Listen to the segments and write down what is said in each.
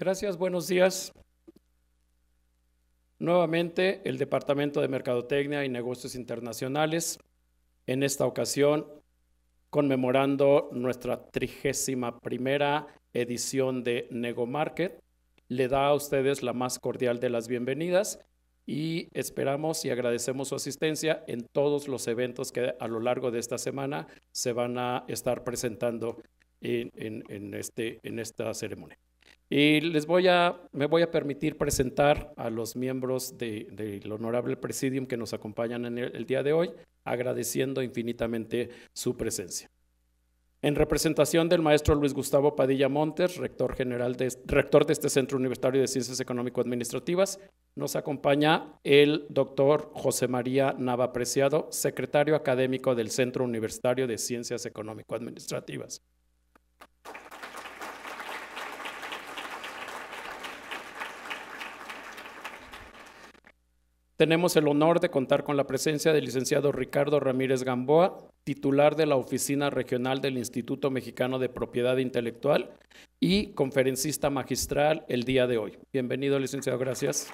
Gracias, buenos días. Nuevamente, el Departamento de Mercadotecnia y Negocios Internacionales, en esta ocasión conmemorando nuestra trigésima primera edición de Nego Market, le da a ustedes la más cordial de las bienvenidas y esperamos y agradecemos su asistencia en todos los eventos que a lo largo de esta semana se van a estar presentando en, en este, esta ceremonia. Y les a, me voy a permitir presentar a los miembros del Honorable Presidium que nos acompañan en el, día de hoy, agradeciendo infinitamente su presencia. En representación del maestro Luis Gustavo Padilla Montes, rector general rector de este Centro Universitario de Ciencias Económico-Administrativas, nos acompaña el doctor José María Nava Preciado, secretario académico del Centro Universitario de Ciencias Económico-Administrativas. Tenemos el honor de contar con la presencia del licenciado Ricardo Ramírez Gamboa, titular de la Oficina Regional del Instituto Mexicano de Propiedad Intelectual y conferencista magistral el día de hoy. Bienvenido, licenciado, gracias.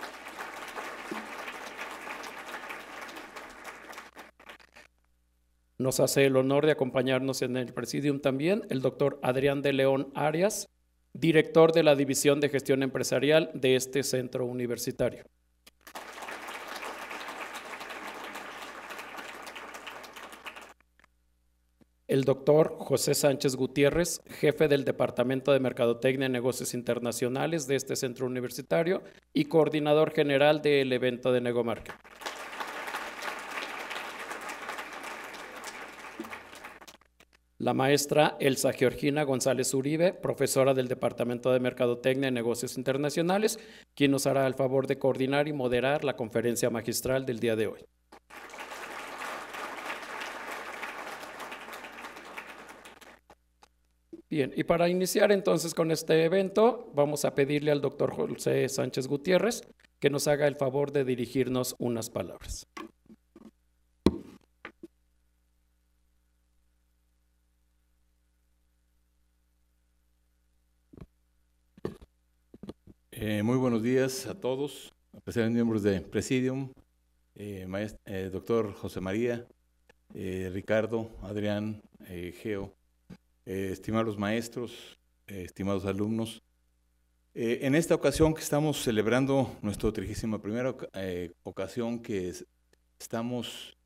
Nos hace el honor de acompañarnos en el presidium también el doctor Adrián de León Arias, director de la División de Gestión Empresarial de este centro universitario. el doctor José Sánchez Gutiérrez, jefe del Departamento de Mercadotecnia y Negocios Internacionales de este centro universitario y coordinador general del evento de Negomarket. La maestra Elsa Georgina González Uribe, profesora del Departamento de Mercadotecnia y Negocios Internacionales, quien nos hará el favor de coordinar y moderar la conferencia magistral del día de hoy. Bien, y para iniciar entonces con este evento, vamos a pedirle al doctor José Sánchez Gutiérrez que nos haga el favor de dirigirnos unas palabras. Eh, muy buenos días a todos, a miembros de Presidium, eh, eh, doctor José María, Ricardo, Adrián, Geo, eh, estimados maestros, eh, estimados alumnos, eh, en esta ocasión que estamos celebrando nuestra trigésima primera ocasión que estamos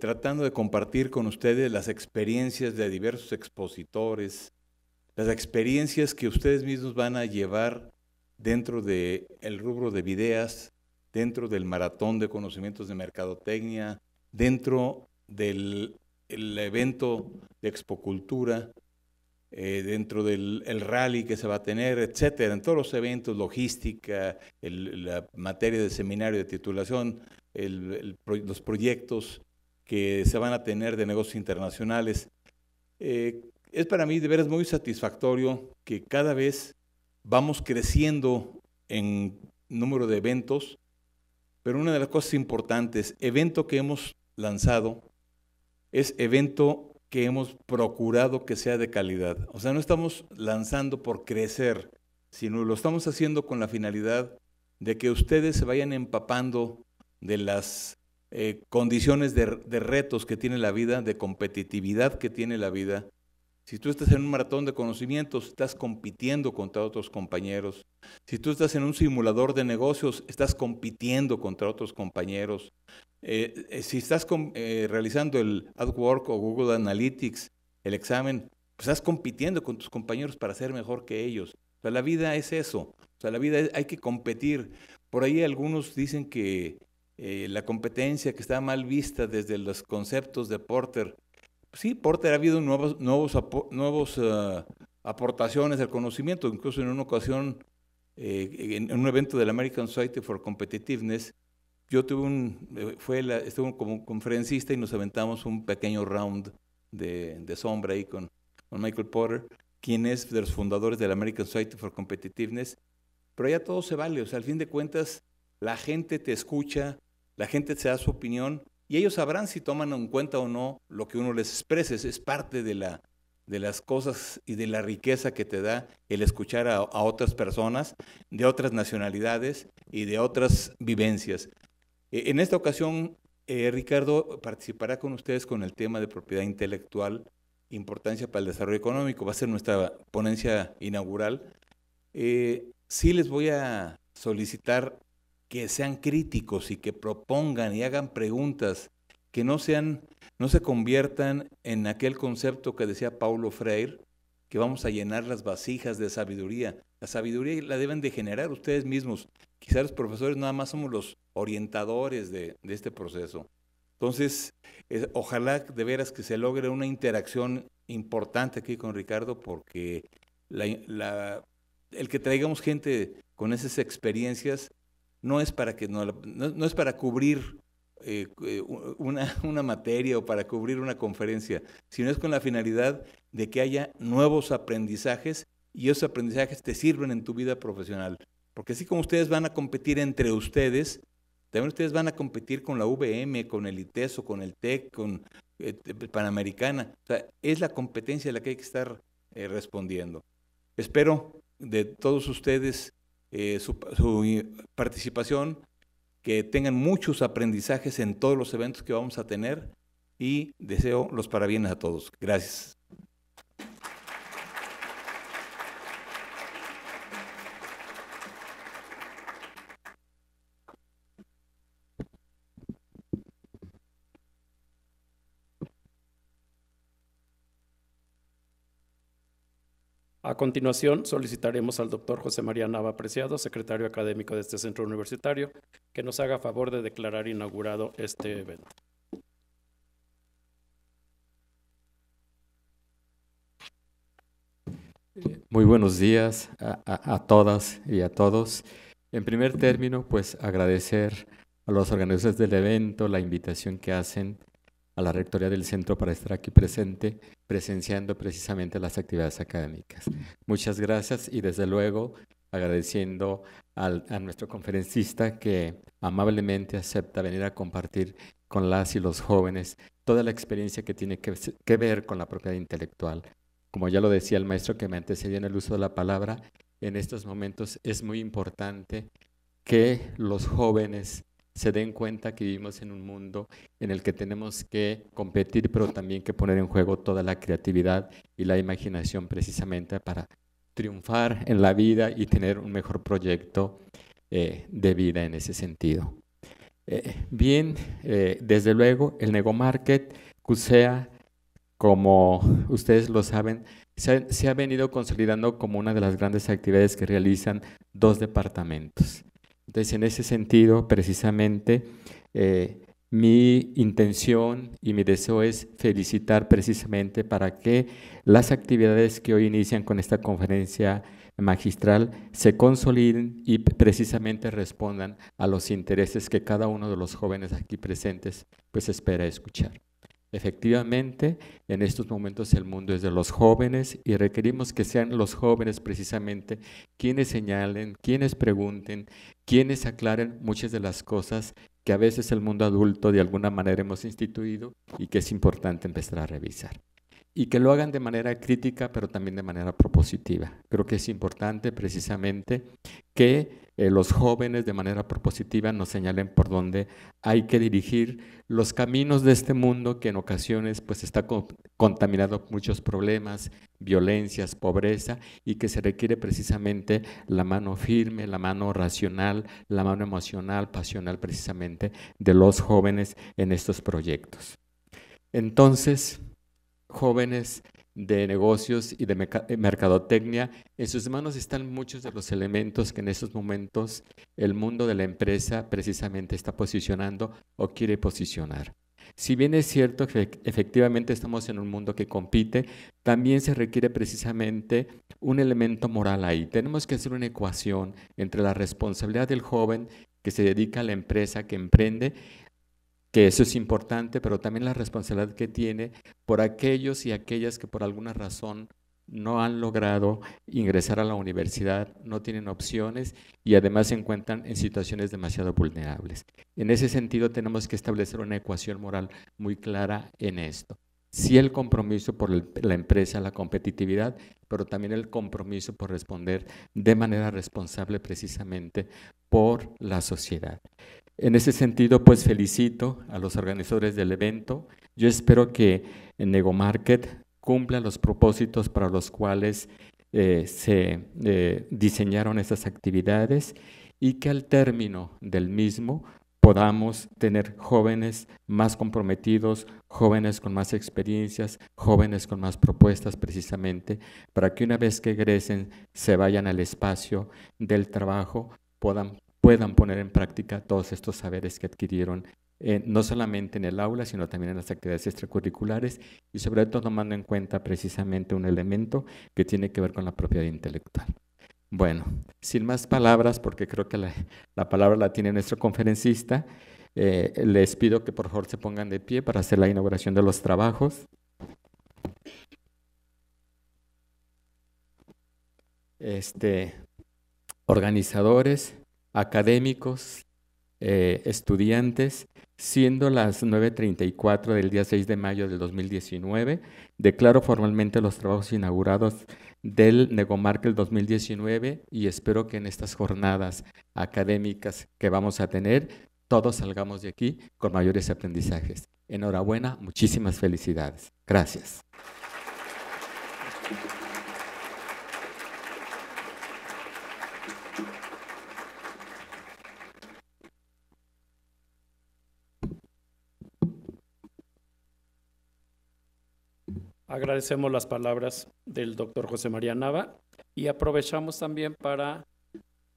tratando de compartir con ustedes las experiencias de diversos expositores, las experiencias que ustedes mismos van a llevar dentro del el rubro de videas, dentro del maratón de conocimientos de mercadotecnia, dentro del evento de expocultura, eh, dentro del rally que se va a tener, etcétera, en todos los eventos, logística, la materia de seminario de titulación, los proyectos que se van a tener de negocios internacionales. Eh, es para mí de veras muy satisfactorio que cada vez vamos creciendo en número de eventos, pero una de las cosas importantes, evento que hemos lanzado, es evento que hemos procurado que sea de calidad. O sea, no estamos lanzando por crecer, sino lo estamos haciendo con la finalidad de que ustedes se vayan empapando de las eh, condiciones de, retos que tiene la vida, de competitividad que tiene la vida, si tú estás en un maratón de conocimientos, estás compitiendo contra otros compañeros. Si tú estás en un simulador de negocios, estás compitiendo contra otros compañeros. Eh, eh, si estás eh, realizando el AdWork o Google Analytics, el examen, pues estás compitiendo con tus compañeros para ser mejor que ellos. O sea, la vida es eso. O sea, la vida hay que competir. Por ahí algunos dicen que la competencia que está mal vista desde los conceptos de Porter, sí, Porter ha habido nuevos, nuevos, nuevos eh, aportaciones al conocimiento, incluso en una ocasión, eh, en, un evento del American Society for Competitiveness, yo tuve un, eh, fue estuve como conferencista y nos aventamos un pequeño round de, sombra ahí con, con Michael Porter, quien es de los fundadores del American Society for Competitiveness, pero ya todo se vale, o sea, al fin de cuentas, la gente te escucha, la gente te da su opinión y ellos sabrán si toman en cuenta o no lo que uno les exprese. Es parte de, la, de las cosas y de la riqueza que te da el escuchar a, otras personas de otras nacionalidades y de otras vivencias. E, en esta ocasión, eh, Ricardo participará con ustedes con el tema de propiedad intelectual, importancia para el desarrollo económico. Va a ser nuestra ponencia inaugural. Eh, sí les voy a solicitar que sean críticos y que propongan y hagan preguntas, que no, sean, no se conviertan en aquel concepto que decía Paulo Freire, que vamos a llenar las vasijas de sabiduría. La sabiduría la deben de generar ustedes mismos. Quizás los profesores nada más somos los orientadores de, este proceso. Entonces, ojalá de veras que se logre una interacción importante aquí con Ricardo, porque el que traigamos gente con esas experiencias no es para, que no, es para cubrir eh, eh, una, materia o para cubrir una conferencia, sino es con la finalidad de que haya nuevos aprendizajes y esos aprendizajes te sirven en tu vida profesional. Porque así como ustedes van a competir entre ustedes, también ustedes van a competir con la VM, con el e o con el TEC, con eh, Panamericana. O sea, es la competencia a la que hay que estar respondiendo. Espero de todos ustedes eh, su, su, participación, que tengan muchos aprendizajes en todos los eventos que vamos a tener y deseo los parabienes a todos. Gracias. A continuación, solicitaremos al doctor José María Nava Preciado, secretario académico de este centro universitario, que nos haga favor de declarar inaugurado este evento. Muy buenos días a, todas y a todos. En primer término, pues agradecer a los organizadores del evento la invitación que hacen a la Rectoría del Centro para estar aquí presente presenciando precisamente las actividades académicas. Muchas gracias y desde luego agradeciendo a nuestro conferencista que amablemente acepta venir a compartir con las y los jóvenes toda la experiencia que tiene que, que ver con la propiedad intelectual. Como ya lo decía el maestro que me antecedió en el uso de la palabra, en estos momentos es muy importante que los jóvenes se den cuenta que vivimos en un mundo en el que tenemos que competir, pero también que poner en juego toda la creatividad y la imaginación precisamente para triunfar en la vida y tener un mejor proyecto eh, de vida en ese sentido. Eh, bien, eh, desde luego, el Nego Market, CUSEA, como ustedes lo saben, se ha venido consolidando como una de las grandes actividades que realizan dos departamentos. Entonces, en ese sentido, precisamente, eh, mi intención y mi deseo es felicitar precisamente para que las actividades que hoy inician con esta conferencia magistral se consoliden y precisamente respondan a los intereses que cada uno de los jóvenes aquí presentes pues espera escuchar. Efectivamente, en estos momentos el mundo es de los jóvenes y requerimos que sean los jóvenes precisamente quienes señalen, quienes pregunten, quienes aclaren muchas de las cosas que a veces el mundo adulto de alguna manera hemos instituido y que es importante empezar a revisar. Y que lo hagan de manera crítica, pero también de manera propositiva. Creo que es importante precisamente que eh, los jóvenes de manera propositiva nos señalen por dónde hay que dirigir los caminos de este mundo que en ocasiones pues está contaminado por muchos problemas, violencias, pobreza y que se requiere precisamente la mano firme, la mano racional, la mano emocional, pasional precisamente de los jóvenes en estos proyectos. Entonces, jóvenes de negocios y de eh, mercadotecnia, en sus manos están muchos de los elementos que en estos momentos el mundo de la empresa precisamente está posicionando o quiere posicionar. Si bien es cierto que efectivamente estamos en un mundo que compite, también se requiere precisamente un elemento moral ahí. Tenemos que hacer una ecuación entre la responsabilidad del joven que se dedica a la empresa, que emprende, que eso es importante, pero también la responsabilidad que tiene por aquellos y aquellas que por alguna razón no han logrado ingresar a la universidad, no tienen opciones y además se encuentran en situaciones demasiado vulnerables. En ese sentido tenemos que establecer una ecuación moral muy clara en esto. Sí el compromiso por la empresa, la competitividad, pero también el compromiso por responder de manera responsable precisamente por la sociedad. En ese sentido, pues felicito a los organizadores del evento. Yo espero que Nego Market cumpla los propósitos para los cuales eh, se eh, diseñaron esas actividades y que al término del mismo podamos tener jóvenes más comprometidos, jóvenes con más experiencias, jóvenes con más propuestas precisamente, para que una vez que egresen se vayan al espacio del trabajo, puedan puedan poner en práctica todos estos saberes que adquirieron, eh, no solamente en el aula, sino también en las actividades extracurriculares y sobre todo tomando en cuenta precisamente un elemento que tiene que ver con la propiedad intelectual. Bueno, sin más palabras, porque creo que la, palabra la tiene nuestro conferencista, eh, les pido que por favor se pongan de pie para hacer la inauguración de los trabajos. Este, organizadores, académicos, eh, estudiantes, siendo las 9.34 del día 6 de mayo del 2019, declaro formalmente los trabajos inaugurados del el 2019 y espero que en estas jornadas académicas que vamos a tener, todos salgamos de aquí con mayores aprendizajes. Enhorabuena, muchísimas felicidades. Gracias. Agradecemos las palabras del doctor José María Nava y aprovechamos también para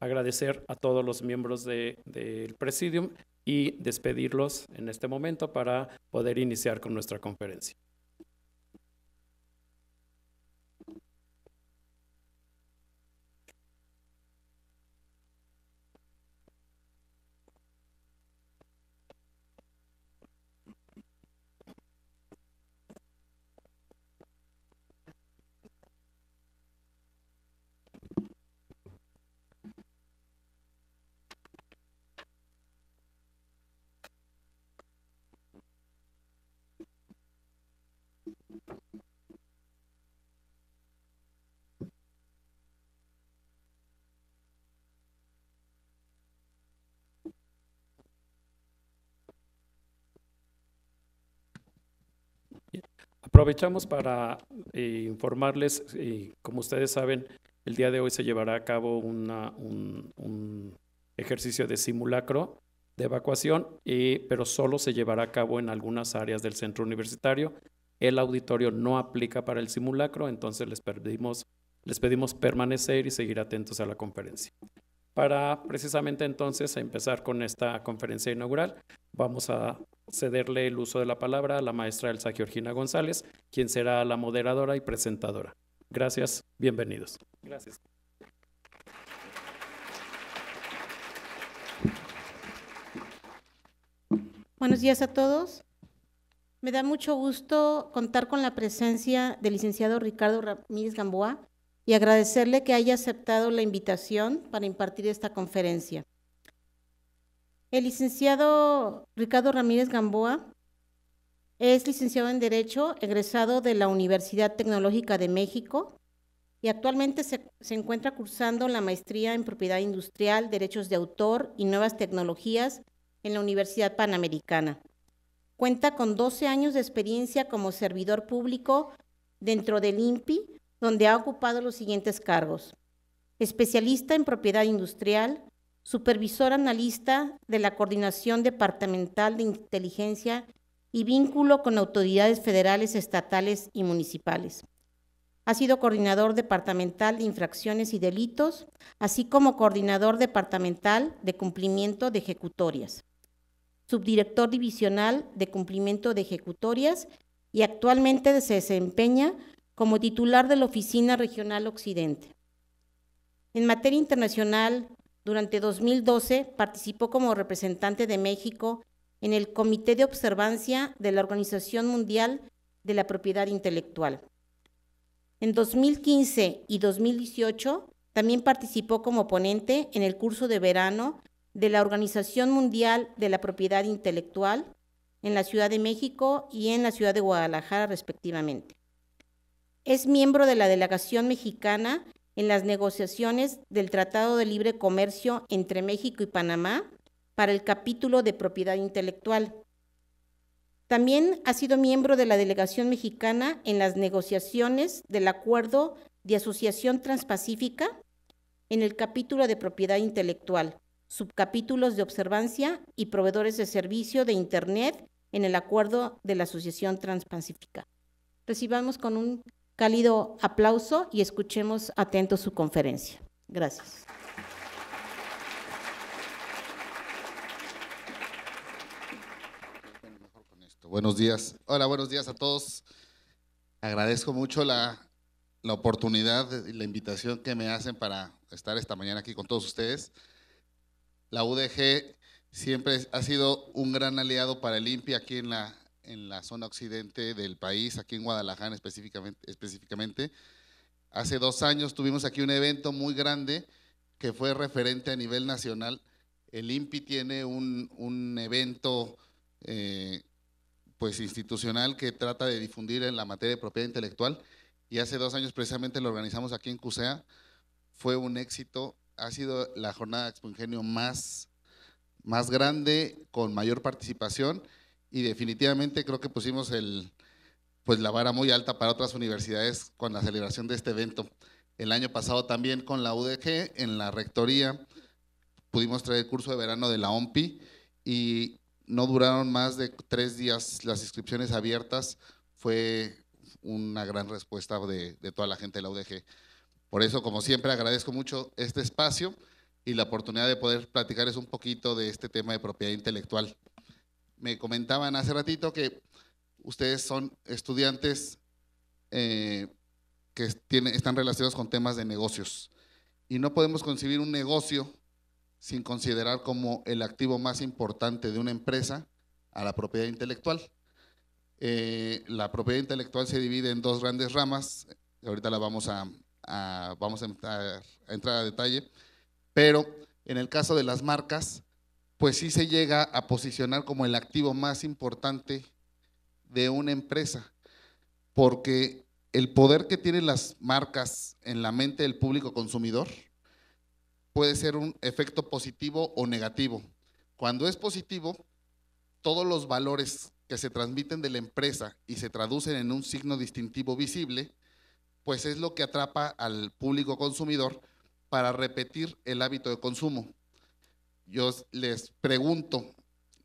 agradecer a todos los miembros del Presidium y despedirlos en este momento para poder iniciar con nuestra conferencia. Aprovechamos para eh, informarles, y eh, como ustedes saben, el día de hoy se llevará a cabo una, un, ejercicio de simulacro de evacuación, eh, pero solo se llevará a cabo en algunas áreas del centro universitario. El auditorio no aplica para el simulacro, entonces les les pedimos permanecer y seguir atentos a la conferencia. Para precisamente entonces empezar con esta conferencia inaugural, vamos a cederle el uso de la palabra a la maestra Elsa Georgina González, quien será la moderadora y presentadora. Gracias, bienvenidos. Gracias. Buenos días a todos. Me da mucho gusto contar con la presencia del licenciado Ricardo Ramírez Gamboa y agradecerle que haya aceptado la invitación para impartir esta conferencia. El licenciado Ricardo Ramírez Gamboa es licenciado en Derecho, egresado de la Universidad Tecnológica de México y actualmente se, encuentra cursando la maestría en propiedad industrial, derechos de autor y nuevas tecnologías en la Universidad Panamericana. Cuenta con 12 años de experiencia como servidor público dentro del INPI, donde ha ocupado los siguientes cargos. Especialista en propiedad industrial, supervisor analista de la Coordinación Departamental de Inteligencia y vínculo con autoridades federales, estatales y municipales. Ha sido coordinador departamental de infracciones y delitos, así como coordinador departamental de cumplimiento de ejecutorias, subdirector divisional de cumplimiento de ejecutorias y actualmente se desempeña como titular de la Oficina Regional Occidente. En materia internacional, durante 2012 participó como representante de México en el Comité de Observancia de la Organización Mundial de la Propiedad Intelectual. En 2015 y 2018 también participó como ponente en el curso de verano de la Organización Mundial de la Propiedad Intelectual en la Ciudad de México y en la Ciudad de Guadalajara respectivamente. Es miembro de la delegación mexicana en las negociaciones del Tratado de Libre Comercio entre México y Panamá para el capítulo de propiedad intelectual. También ha sido miembro de la delegación mexicana en las negociaciones del Acuerdo de Asociación Transpacífica en el capítulo de propiedad intelectual, subcapítulos de observancia y proveedores de servicio de Internet en el acuerdo de la Asociación Transpacífica. Recibamos con un Cálido aplauso y escuchemos atento su conferencia. Gracias. Buenos días. Hola, buenos días a todos. Agradezco mucho la, la oportunidad y la invitación que me hacen para estar esta mañana aquí con todos ustedes. La UDG siempre ha sido un gran aliado para el INPI aquí en la, en la zona occidente del país, aquí en Guadalajara específicamente, específicamente. Hace dos años tuvimos aquí un evento muy grande que fue referente a nivel nacional. El INPI tiene un, un evento eh, pues institucional que trata de difundir en la materia de propiedad intelectual y hace dos años precisamente lo organizamos aquí en CUSEA. Fue un éxito, ha sido la jornada de Expo Ingenio más, más grande, con mayor participación y definitivamente creo que pusimos el, pues la vara muy alta para otras universidades con la celebración de este evento. El año pasado también con la UDG, en la rectoría, pudimos traer el curso de verano de la OMPI y no duraron más de tres días las inscripciones abiertas. Fue una gran respuesta de, de toda la gente de la UDG. Por eso, como siempre, agradezco mucho este espacio y la oportunidad de poder platicarles un poquito de este tema de propiedad intelectual me comentaban hace ratito que ustedes son estudiantes eh, que están relacionados con temas de negocios. Y no podemos concebir un negocio sin considerar como el activo más importante de una empresa a la propiedad intelectual. Eh, la propiedad intelectual se divide en dos grandes ramas, ahorita la vamos a, vamos a entrar a detalle, pero en el caso de las marcas, pues sí se llega a posicionar como el activo más importante de una empresa, porque el poder que tienen las marcas en la mente del público consumidor puede ser un efecto positivo o negativo. Cuando es positivo, todos los valores que se transmiten de la empresa y se traducen en un signo distintivo visible, pues es lo que atrapa al público consumidor para repetir el hábito de consumo yo les pregunto,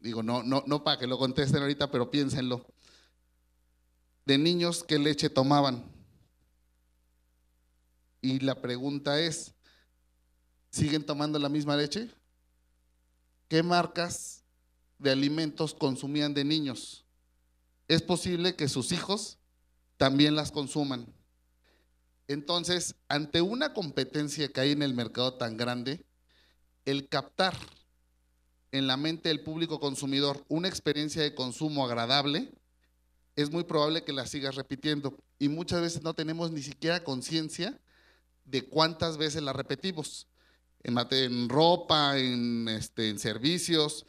digo, no, no, no para que lo contesten ahorita, pero piénsenlo. De niños, ¿qué leche tomaban? Y la pregunta es, ¿siguen tomando la misma leche? ¿Qué marcas de alimentos consumían de niños? Es posible que sus hijos también las consuman. Entonces, ante una competencia que hay en el mercado tan grande, el captar en la mente del público consumidor una experiencia de consumo agradable, es muy probable que la sigas repitiendo. Y muchas veces no tenemos ni siquiera conciencia de cuántas veces la repetimos. En, en ropa, en, este, en servicios.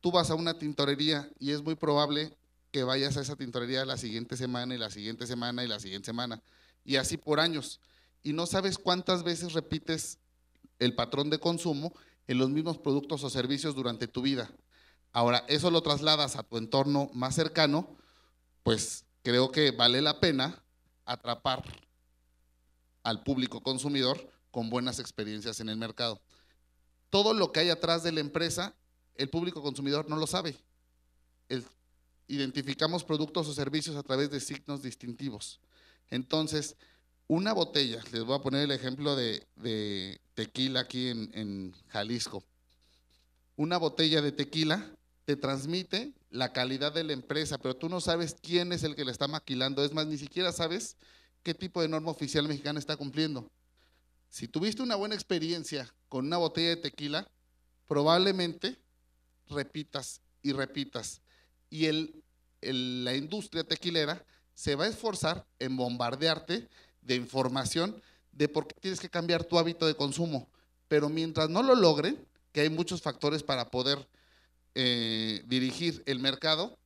Tú vas a una tintorería y es muy probable que vayas a esa tintorería la siguiente semana y la siguiente semana y la siguiente semana. Y así por años. Y no sabes cuántas veces repites el patrón de consumo en los mismos productos o servicios durante tu vida. Ahora, eso lo trasladas a tu entorno más cercano, pues creo que vale la pena atrapar al público consumidor con buenas experiencias en el mercado. Todo lo que hay atrás de la empresa, el público consumidor no lo sabe. identificamos productos o servicios a través de signos distintivos. Entonces, una botella, les voy a poner el ejemplo de, tequila aquí en, Jalisco. Una botella de tequila te transmite la calidad de la empresa, pero tú no sabes quién es el que la está maquilando. Es más, ni siquiera sabes qué tipo de norma oficial mexicana está cumpliendo. Si tuviste una buena experiencia con una botella de tequila, probablemente repitas y repitas. Y la industria tequilera se va a esforzar en bombardearte de información de por qué tienes que cambiar tu hábito de consumo. Pero mientras no lo logren, que hay muchos factores para poder eh, dirigir el mercado,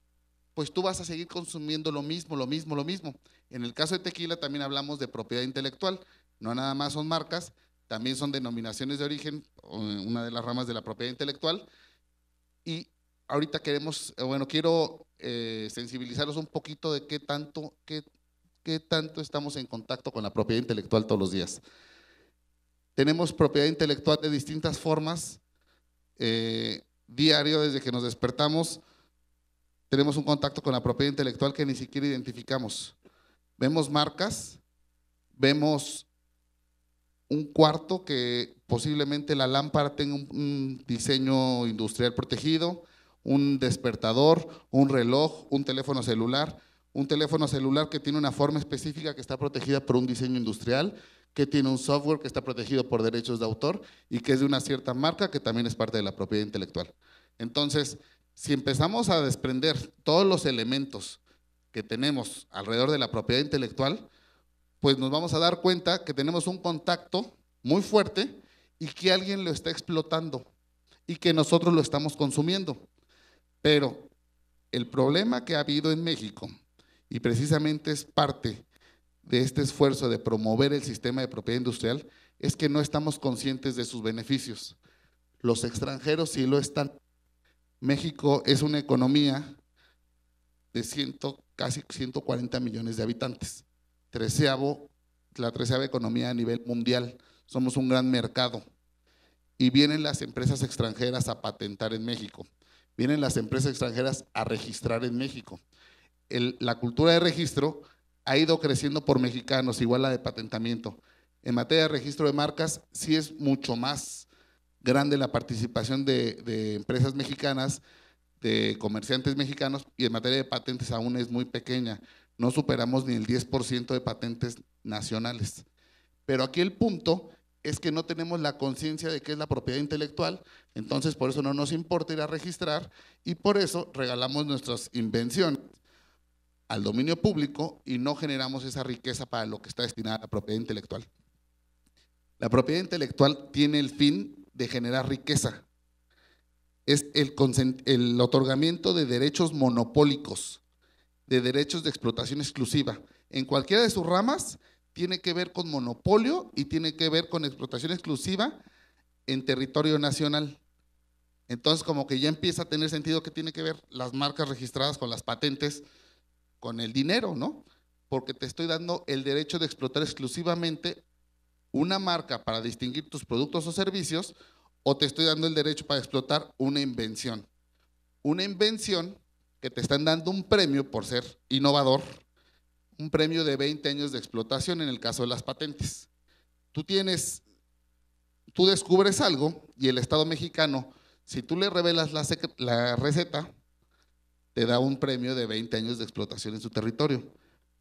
pues tú vas a seguir consumiendo lo mismo, lo mismo, lo mismo. En el caso de tequila también hablamos de propiedad intelectual, no nada más son marcas, también son denominaciones de origen, una de las ramas de la propiedad intelectual. Y ahorita queremos, eh, bueno, quiero eh, sensibilizarlos un poquito de qué tanto, qué, ¿Qué tanto estamos en contacto con la propiedad intelectual todos los días? Tenemos propiedad intelectual de distintas formas. Eh, diario, desde que nos despertamos, tenemos un contacto con la propiedad intelectual que ni siquiera identificamos. Vemos marcas, vemos un cuarto que posiblemente la lámpara tenga un, diseño industrial protegido, un despertador, un reloj, un teléfono celular un teléfono celular que tiene una forma específica que está protegida por un diseño industrial, que tiene un software que está protegido por derechos de autor y que es de una cierta marca que también es parte de la propiedad intelectual. Entonces, si empezamos a desprender todos los elementos que tenemos alrededor de la propiedad intelectual, pues nos vamos a dar cuenta que tenemos un contacto muy fuerte y que alguien lo está explotando y que nosotros lo estamos consumiendo. Pero el problema que ha habido en México y precisamente es parte de este esfuerzo de promover el sistema de propiedad industrial, es que no estamos conscientes de sus beneficios. Los extranjeros sí lo están. México es una economía de casi 140 millones de habitantes, la treceava economía a nivel mundial. Somos un gran mercado. Y vienen las empresas extranjeras a patentar en México. Vienen las empresas extranjeras a registrar en México la cultura de registro ha ido creciendo por mexicanos, igual la de patentamiento. En materia de registro de marcas, sí es mucho más grande la participación de, de empresas mexicanas, de comerciantes mexicanos, y en materia de patentes aún es muy pequeña. No superamos ni el 10% de patentes nacionales. Pero aquí el punto es que no tenemos la conciencia de qué es la propiedad intelectual, entonces por eso no nos importa ir a registrar y por eso regalamos nuestras invenciones al dominio público y no generamos esa riqueza para lo que está destinada a la propiedad intelectual. La propiedad intelectual tiene el fin de generar riqueza. Es el, el otorgamiento de derechos monopólicos, de derechos de explotación exclusiva. En cualquiera de sus ramas tiene que ver con monopolio y tiene que ver con explotación exclusiva en territorio nacional. Entonces como que ya empieza a tener sentido que tiene que ver las marcas registradas con las patentes, con el dinero, ¿no? Porque te estoy dando el derecho de explotar exclusivamente una marca para distinguir tus productos o servicios o te estoy dando el derecho para explotar una invención. Una invención que te están dando un premio por ser innovador, un premio de 20 años de explotación en el caso de las patentes. Tú tienes, tú descubres algo y el Estado mexicano, si tú le revelas la receta, te da un premio de 20 años de explotación en su territorio,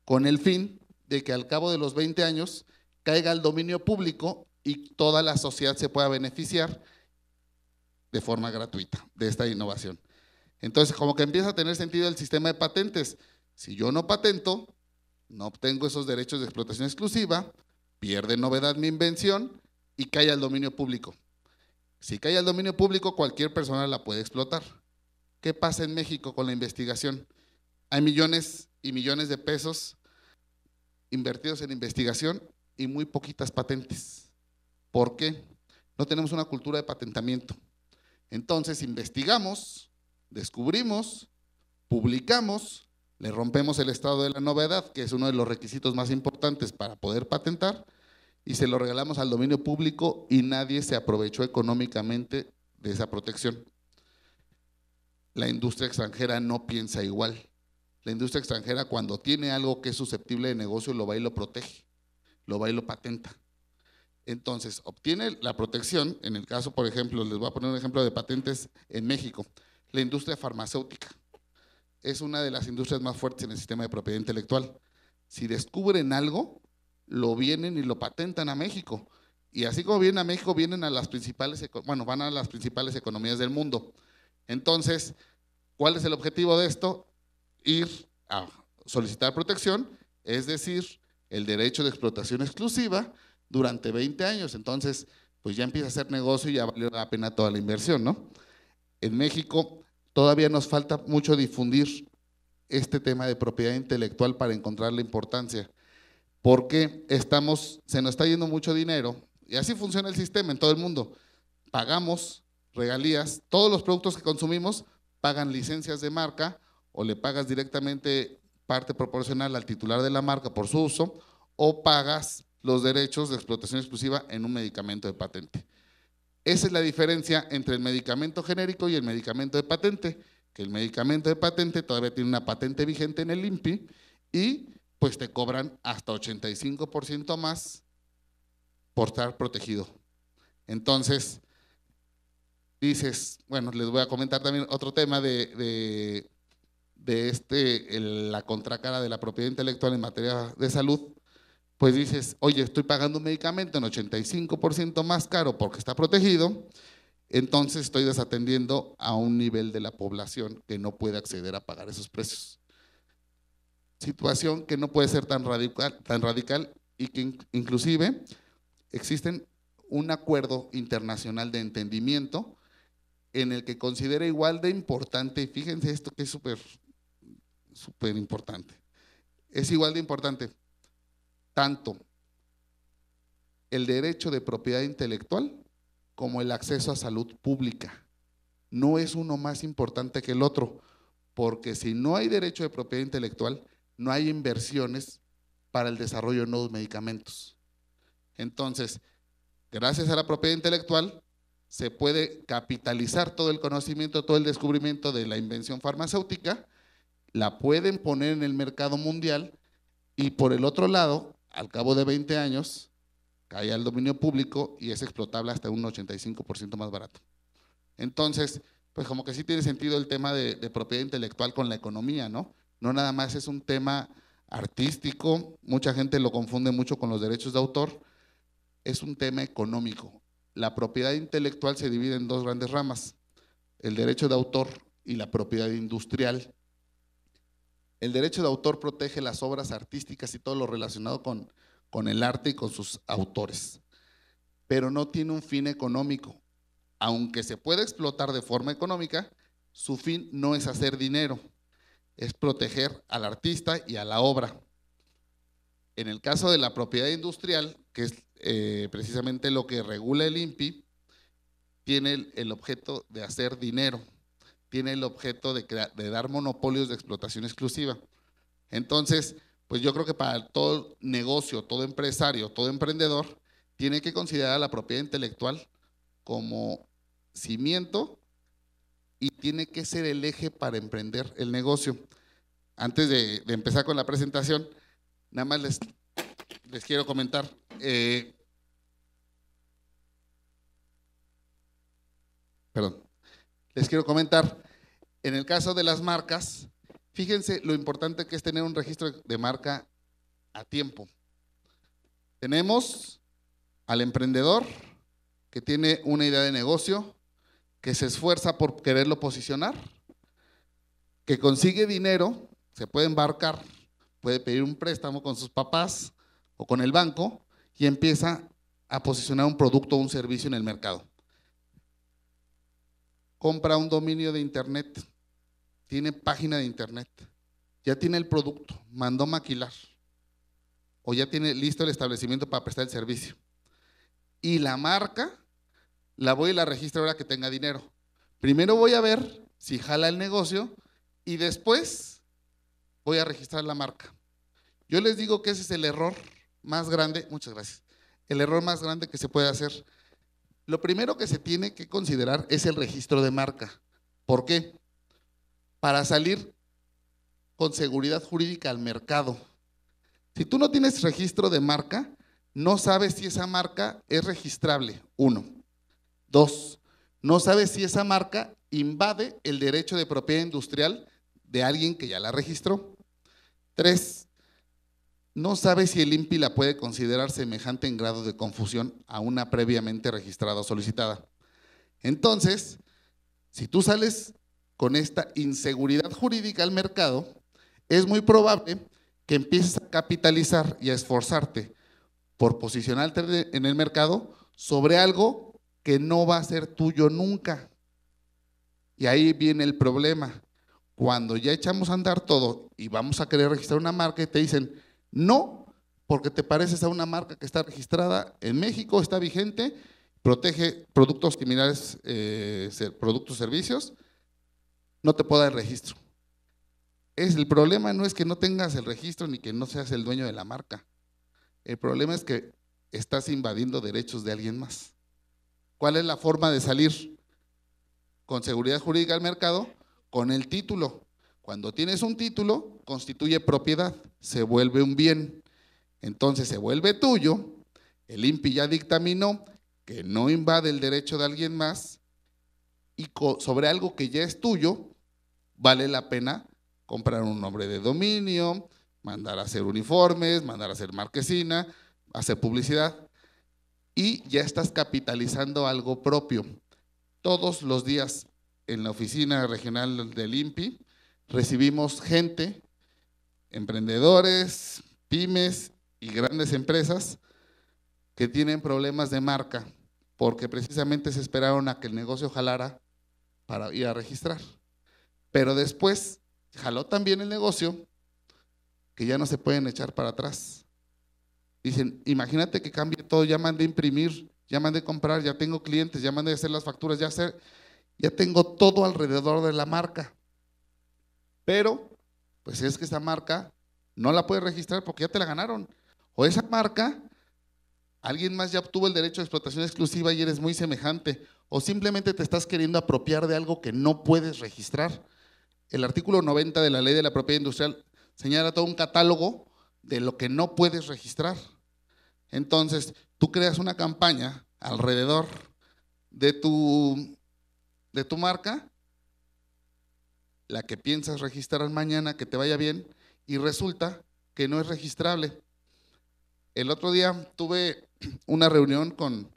con el fin de que al cabo de los 20 años caiga al dominio público y toda la sociedad se pueda beneficiar de forma gratuita de esta innovación. Entonces, como que empieza a tener sentido el sistema de patentes. Si yo no patento, no obtengo esos derechos de explotación exclusiva, pierde novedad mi invención y cae al dominio público. Si cae al dominio público, cualquier persona la puede explotar. ¿Qué pasa en México con la investigación? Hay millones y millones de pesos invertidos en investigación y muy poquitas patentes. ¿Por qué? No tenemos una cultura de patentamiento. Entonces investigamos, descubrimos, publicamos, le rompemos el estado de la novedad, que es uno de los requisitos más importantes para poder patentar, y se lo regalamos al dominio público y nadie se aprovechó económicamente de esa protección la industria extranjera no piensa igual. La industria extranjera cuando tiene algo que es susceptible de negocio lo va y lo protege, lo va y lo patenta. Entonces, obtiene la protección, en el caso, por ejemplo, les voy a poner un ejemplo de patentes en México, la industria farmacéutica. Es una de las industrias más fuertes en el sistema de propiedad intelectual. Si descubren algo, lo vienen y lo patentan a México. Y así como vienen a México, vienen a las principales, bueno, van a las principales economías del mundo. Entonces, ¿cuál es el objetivo de esto? Ir a solicitar protección, es decir, el derecho de explotación exclusiva durante 20 años. Entonces, pues ya empieza a hacer negocio y ya vale la pena toda la inversión, ¿no? En México todavía nos falta mucho difundir este tema de propiedad intelectual para encontrar la importancia, porque estamos, se nos está yendo mucho dinero y así funciona el sistema en todo el mundo. Pagamos regalías. Todos los productos que consumimos pagan licencias de marca o le pagas directamente parte proporcional al titular de la marca por su uso o pagas los derechos de explotación exclusiva en un medicamento de patente. Esa es la diferencia entre el medicamento genérico y el medicamento de patente, que el medicamento de patente todavía tiene una patente vigente en el INPI y pues te cobran hasta 85% más por estar protegido. Entonces, dices, bueno, les voy a comentar también otro tema de, este, la contracara de la propiedad intelectual en materia de salud, pues dices, oye, estoy pagando un medicamento en 85% más caro porque está protegido, entonces estoy desatendiendo a un nivel de la población que no puede acceder a pagar esos precios. Situación que no puede ser tan radical, tan radical y que inclusive existen un acuerdo internacional de entendimiento en el que considera igual de importante, y fíjense esto que es súper, súper importante, es igual de importante tanto el derecho de propiedad intelectual como el acceso a salud pública. No es uno más importante que el otro, porque si no hay derecho de propiedad intelectual, no hay inversiones para el desarrollo de nuevos medicamentos. Entonces, gracias a la propiedad intelectual, se puede capitalizar todo el conocimiento, todo el descubrimiento de la invención farmacéutica, la pueden poner en el mercado mundial y por el otro lado, al cabo de 20 años, cae al dominio público y es explotable hasta un 85% más barato. Entonces, pues como que sí tiene sentido el tema de, de, propiedad intelectual con la economía, ¿no? No nada más es un tema artístico, mucha gente lo confunde mucho con los derechos de autor, es un tema económico la propiedad intelectual se divide en dos grandes ramas, el derecho de autor y la propiedad industrial. El derecho de autor protege las obras artísticas y todo lo relacionado con, con el arte y con sus autores, pero no tiene un fin económico. Aunque se puede explotar de forma económica, su fin no es hacer dinero, es proteger al artista y a la obra. En el caso de la propiedad industrial, que es eh, precisamente lo que regula el INPI, tiene el, objeto de hacer dinero, tiene el objeto de, dar monopolios de explotación exclusiva. Entonces, pues yo creo que para todo negocio, todo empresario, todo emprendedor, tiene que considerar la propiedad intelectual como cimiento y tiene que ser el eje para emprender el negocio. Antes de, empezar con la presentación, nada más les, quiero comentar, eh, perdón, les quiero comentar. En el caso de las marcas, fíjense lo importante que es tener un registro de marca a tiempo. Tenemos al emprendedor que tiene una idea de negocio, que se esfuerza por quererlo posicionar, que consigue dinero, se puede embarcar, puede pedir un préstamo con sus papás o con el banco y empieza a posicionar un producto o un servicio en el mercado compra un dominio de internet, tiene página de internet, ya tiene el producto, mandó maquilar o ya tiene listo el establecimiento para prestar el servicio. Y la marca la voy a la registro ahora que tenga dinero. Primero voy a ver si jala el negocio y después voy a registrar la marca. Yo les digo que ese es el error más grande, muchas gracias, el error más grande que se puede hacer. Lo primero que se tiene que considerar es el registro de marca. ¿Por qué? Para salir con seguridad jurídica al mercado. Si tú no tienes registro de marca, no sabes si esa marca es registrable, uno. Dos, no sabes si esa marca invade el derecho de propiedad industrial de alguien que ya la registró. Tres, no sabe si el INPI la puede considerar semejante en grado de confusión a una previamente registrada o solicitada. Entonces, si tú sales con esta inseguridad jurídica al mercado, es muy probable que empieces a capitalizar y a esforzarte por posicionarte en el mercado sobre algo que no va a ser tuyo nunca. Y ahí viene el problema. Cuando ya echamos a andar todo y vamos a querer registrar una marca y te dicen, no porque te pareces a una marca que está registrada en México, está vigente, protege productos criminales, eh, productos, servicios, no te puedo dar el registro. Es, el problema no es que no tengas el registro ni que no seas el dueño de la marca. El problema es que estás invadiendo derechos de alguien más. ¿Cuál es la forma de salir? Con seguridad jurídica al mercado, con el título. Cuando tienes un título, constituye propiedad se vuelve un bien. Entonces se vuelve tuyo. El INPI ya dictaminó que no invade el derecho de alguien más y sobre algo que ya es tuyo, vale la pena comprar un nombre de dominio, mandar a hacer uniformes, mandar a hacer marquesina, hacer publicidad. Y ya estás capitalizando algo propio. Todos los días en la oficina regional del INPI recibimos gente emprendedores, pymes y grandes empresas que tienen problemas de marca porque precisamente se esperaron a que el negocio jalara para ir a registrar. Pero después jaló también el negocio que ya no se pueden echar para atrás. Dicen, imagínate que cambie todo, ya mandé imprimir, ya mandé comprar, ya tengo clientes, ya mandé hacer las facturas, ya hacer, ya tengo todo alrededor de la marca. Pero pues es que esa marca no la puedes registrar porque ya te la ganaron. O esa marca, alguien más ya obtuvo el derecho de explotación exclusiva y eres muy semejante. O simplemente te estás queriendo apropiar de algo que no puedes registrar. El artículo 90 de la ley de la propiedad industrial señala todo un catálogo de lo que no puedes registrar. Entonces, tú creas una campaña alrededor de tu, de tu marca la que piensas registrar mañana, que te vaya bien, y resulta que no es registrable. El otro día tuve una reunión con,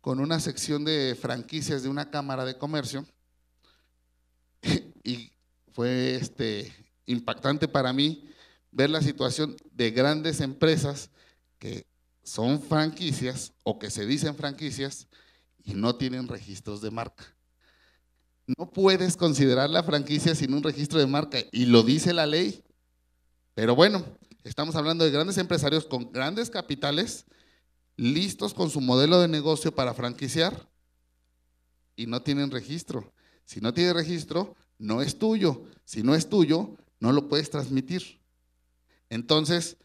con una sección de franquicias de una cámara de comercio y fue este, impactante para mí ver la situación de grandes empresas que son franquicias o que se dicen franquicias y no tienen registros de marca. No puedes considerar la franquicia sin un registro de marca y lo dice la ley. Pero bueno, estamos hablando de grandes empresarios con grandes capitales, listos con su modelo de negocio para franquiciar y no tienen registro. Si no tiene registro, no es tuyo. Si no es tuyo, no lo puedes transmitir. Entonces,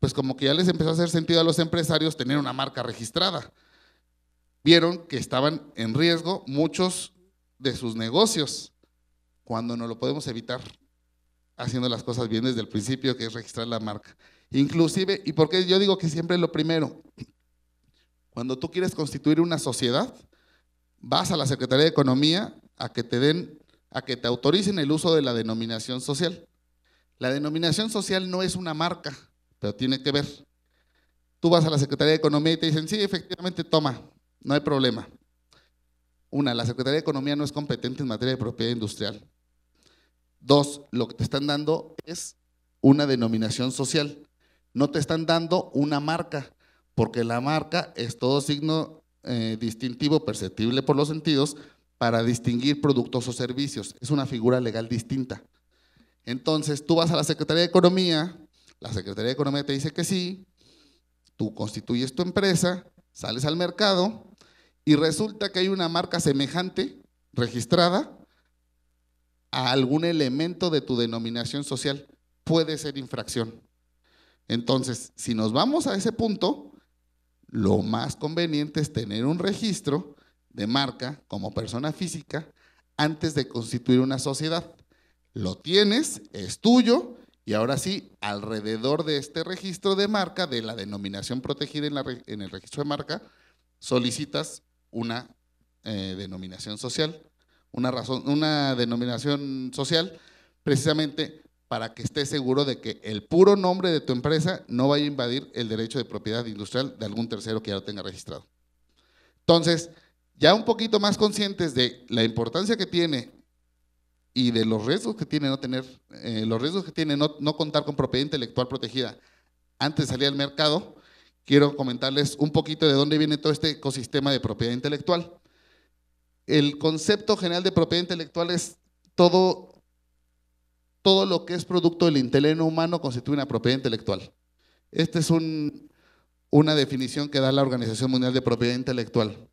pues como que ya les empezó a hacer sentido a los empresarios tener una marca registrada. Vieron que estaban en riesgo muchos de sus negocios cuando no lo podemos evitar haciendo las cosas bien desde el principio, que es registrar la marca. Inclusive, y porque yo digo que siempre lo primero, cuando tú quieres constituir una sociedad, vas a la Secretaría de Economía a que te den, a que te autoricen el uso de la denominación social. La denominación social no es una marca, pero tiene que ver. Tú vas a la Secretaría de Economía y te dicen, sí, efectivamente, toma, no hay problema. Una, la Secretaría de Economía no es competente en materia de propiedad industrial. Dos, lo que te están dando es una denominación social. No te están dando una marca, porque la marca es todo signo eh, distintivo, perceptible por los sentidos, para distinguir productos o servicios. Es una figura legal distinta. Entonces, tú vas a la Secretaría de Economía, la Secretaría de Economía te dice que sí, tú constituyes tu empresa, sales al mercado y resulta que hay una marca semejante registrada a algún elemento de tu denominación social, puede ser infracción. Entonces, si nos vamos a ese punto, lo más conveniente es tener un registro de marca como persona física antes de constituir una sociedad. Lo tienes, es tuyo, y ahora sí, alrededor de este registro de marca, de la denominación protegida en, la, en el registro de marca, solicitas una eh, denominación social, una, razón, una denominación social precisamente para que estés seguro de que el puro nombre de tu empresa no vaya a invadir el derecho de propiedad industrial de algún tercero que ya lo tenga registrado. Entonces, ya un poquito más conscientes de la importancia que tiene y de los riesgos que tiene no tener, eh, los riesgos que tiene no, contar con propiedad intelectual protegida antes de salir al mercado, quiero comentarles un poquito de dónde viene todo este ecosistema de propiedad intelectual. El concepto general de propiedad intelectual es todo, todo lo que es producto del intelecto humano constituye una propiedad intelectual. Esta es una definición que da la Organización Mundial de Propiedad Intelectual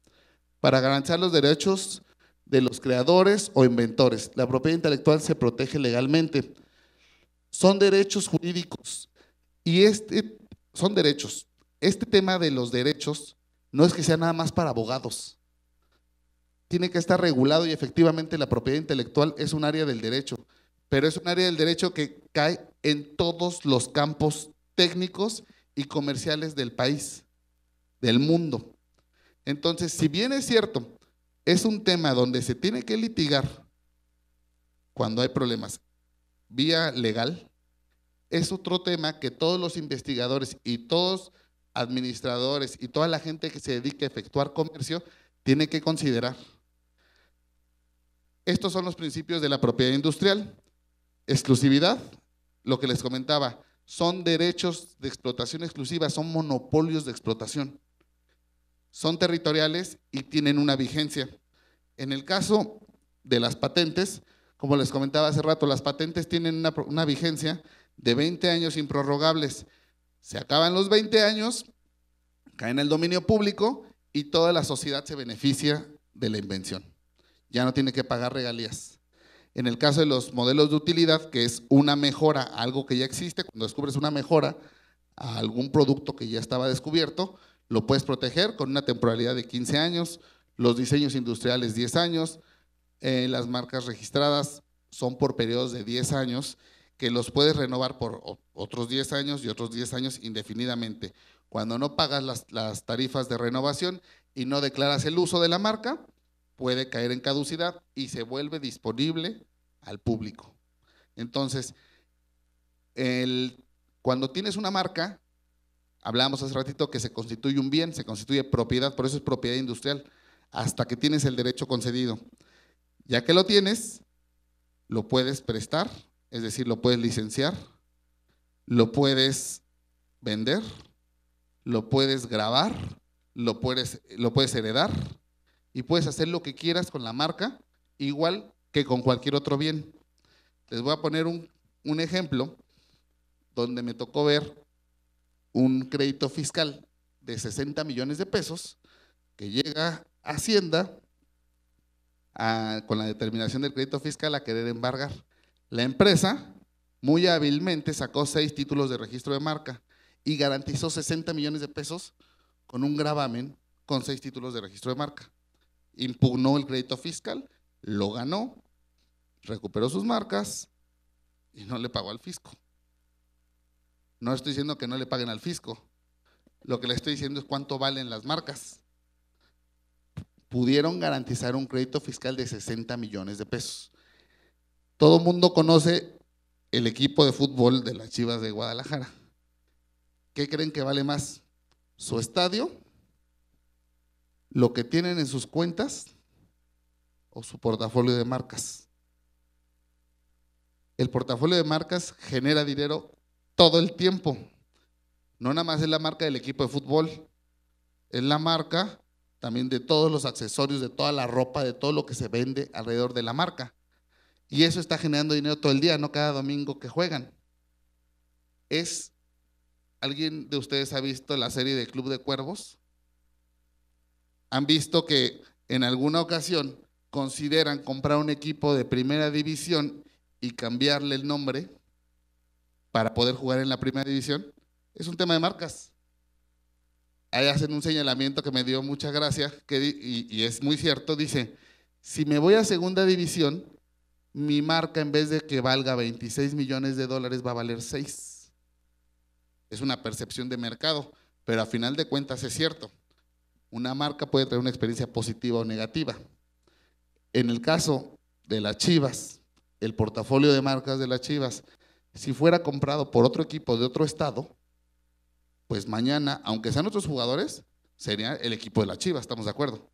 para garantizar los derechos de los creadores o inventores. La propiedad intelectual se protege legalmente. Son derechos jurídicos y este, son derechos, este tema de los derechos no es que sea nada más para abogados. Tiene que estar regulado y efectivamente la propiedad intelectual es un área del derecho, pero es un área del derecho que cae en todos los campos técnicos y comerciales del país, del mundo. Entonces, si bien es cierto, es un tema donde se tiene que litigar cuando hay problemas vía legal, es otro tema que todos los investigadores y todos administradores y toda la gente que se dedique a efectuar comercio tiene que considerar. Estos son los principios de la propiedad industrial. Exclusividad, lo que les comentaba, son derechos de explotación exclusiva, son monopolios de explotación. Son territoriales y tienen una vigencia. En el caso de las patentes, como les comentaba hace rato, las patentes tienen una, vigencia de 20 años improrrogables se acaban los 20 años, caen en el dominio público y toda la sociedad se beneficia de la invención. Ya no tiene que pagar regalías. En el caso de los modelos de utilidad, que es una mejora a algo que ya existe, cuando descubres una mejora a algún producto que ya estaba descubierto, lo puedes proteger con una temporalidad de 15 años, los diseños industriales 10 años, eh, las marcas registradas son por periodos de 10 años que los puedes renovar por otros 10 años y otros 10 años indefinidamente. Cuando no pagas las, tarifas de renovación y no declaras el uso de la marca, puede caer en caducidad y se vuelve disponible al público. Entonces, cuando tienes una marca, hablábamos hace ratito que se constituye un bien, se constituye propiedad, por eso es propiedad industrial, hasta que tienes el derecho concedido. Ya que lo tienes, lo puedes prestar es decir, lo puedes licenciar, lo puedes vender, lo puedes grabar, lo puedes, lo puedes heredar y puedes hacer lo que quieras con la marca, igual que con cualquier otro bien. Les voy a poner un, ejemplo donde me tocó ver un crédito fiscal de 60 millones de pesos que llega a Hacienda con la determinación del crédito fiscal a querer embargar. La empresa muy hábilmente sacó seis títulos de registro de marca y garantizó 60 millones de pesos con un gravamen con seis títulos de registro de marca. Impugnó el crédito fiscal, lo ganó, recuperó sus marcas y no le pagó al fisco. No estoy diciendo que no le paguen al fisco, lo que le estoy diciendo es cuánto valen las marcas. Pudieron garantizar un crédito fiscal de 60 millones de pesos. Todo mundo conoce el equipo de fútbol de las Chivas de Guadalajara. ¿Qué creen que vale más? ¿Su estadio? ¿Lo que tienen en sus cuentas? ¿O su portafolio de marcas? El portafolio de marcas genera dinero todo el tiempo. No nada más es la marca del equipo de fútbol, es la marca también de todos los accesorios, de toda la ropa, de todo lo que se vende alrededor de la marca. Y eso está generando dinero todo el día, no cada domingo que juegan. Es ¿Alguien de ustedes ha visto la serie de Club de Cuervos? ¿Han visto que en alguna ocasión consideran comprar un equipo de primera división y cambiarle el nombre para poder jugar en la primera división? Es un tema de marcas. Ahí hacen un señalamiento que me dio mucha gracia y es muy cierto. Dice, si me voy a segunda división, mi marca en vez de que valga 26 millones de dólares va a valer 6. Es una percepción de mercado, pero a final de cuentas es cierto. Una marca puede traer una experiencia positiva o negativa. En el caso de las Chivas, el portafolio de marcas de las Chivas, si fuera comprado por otro equipo de otro estado, pues mañana, aunque sean otros jugadores, sería el equipo de las Chivas, ¿estamos de acuerdo?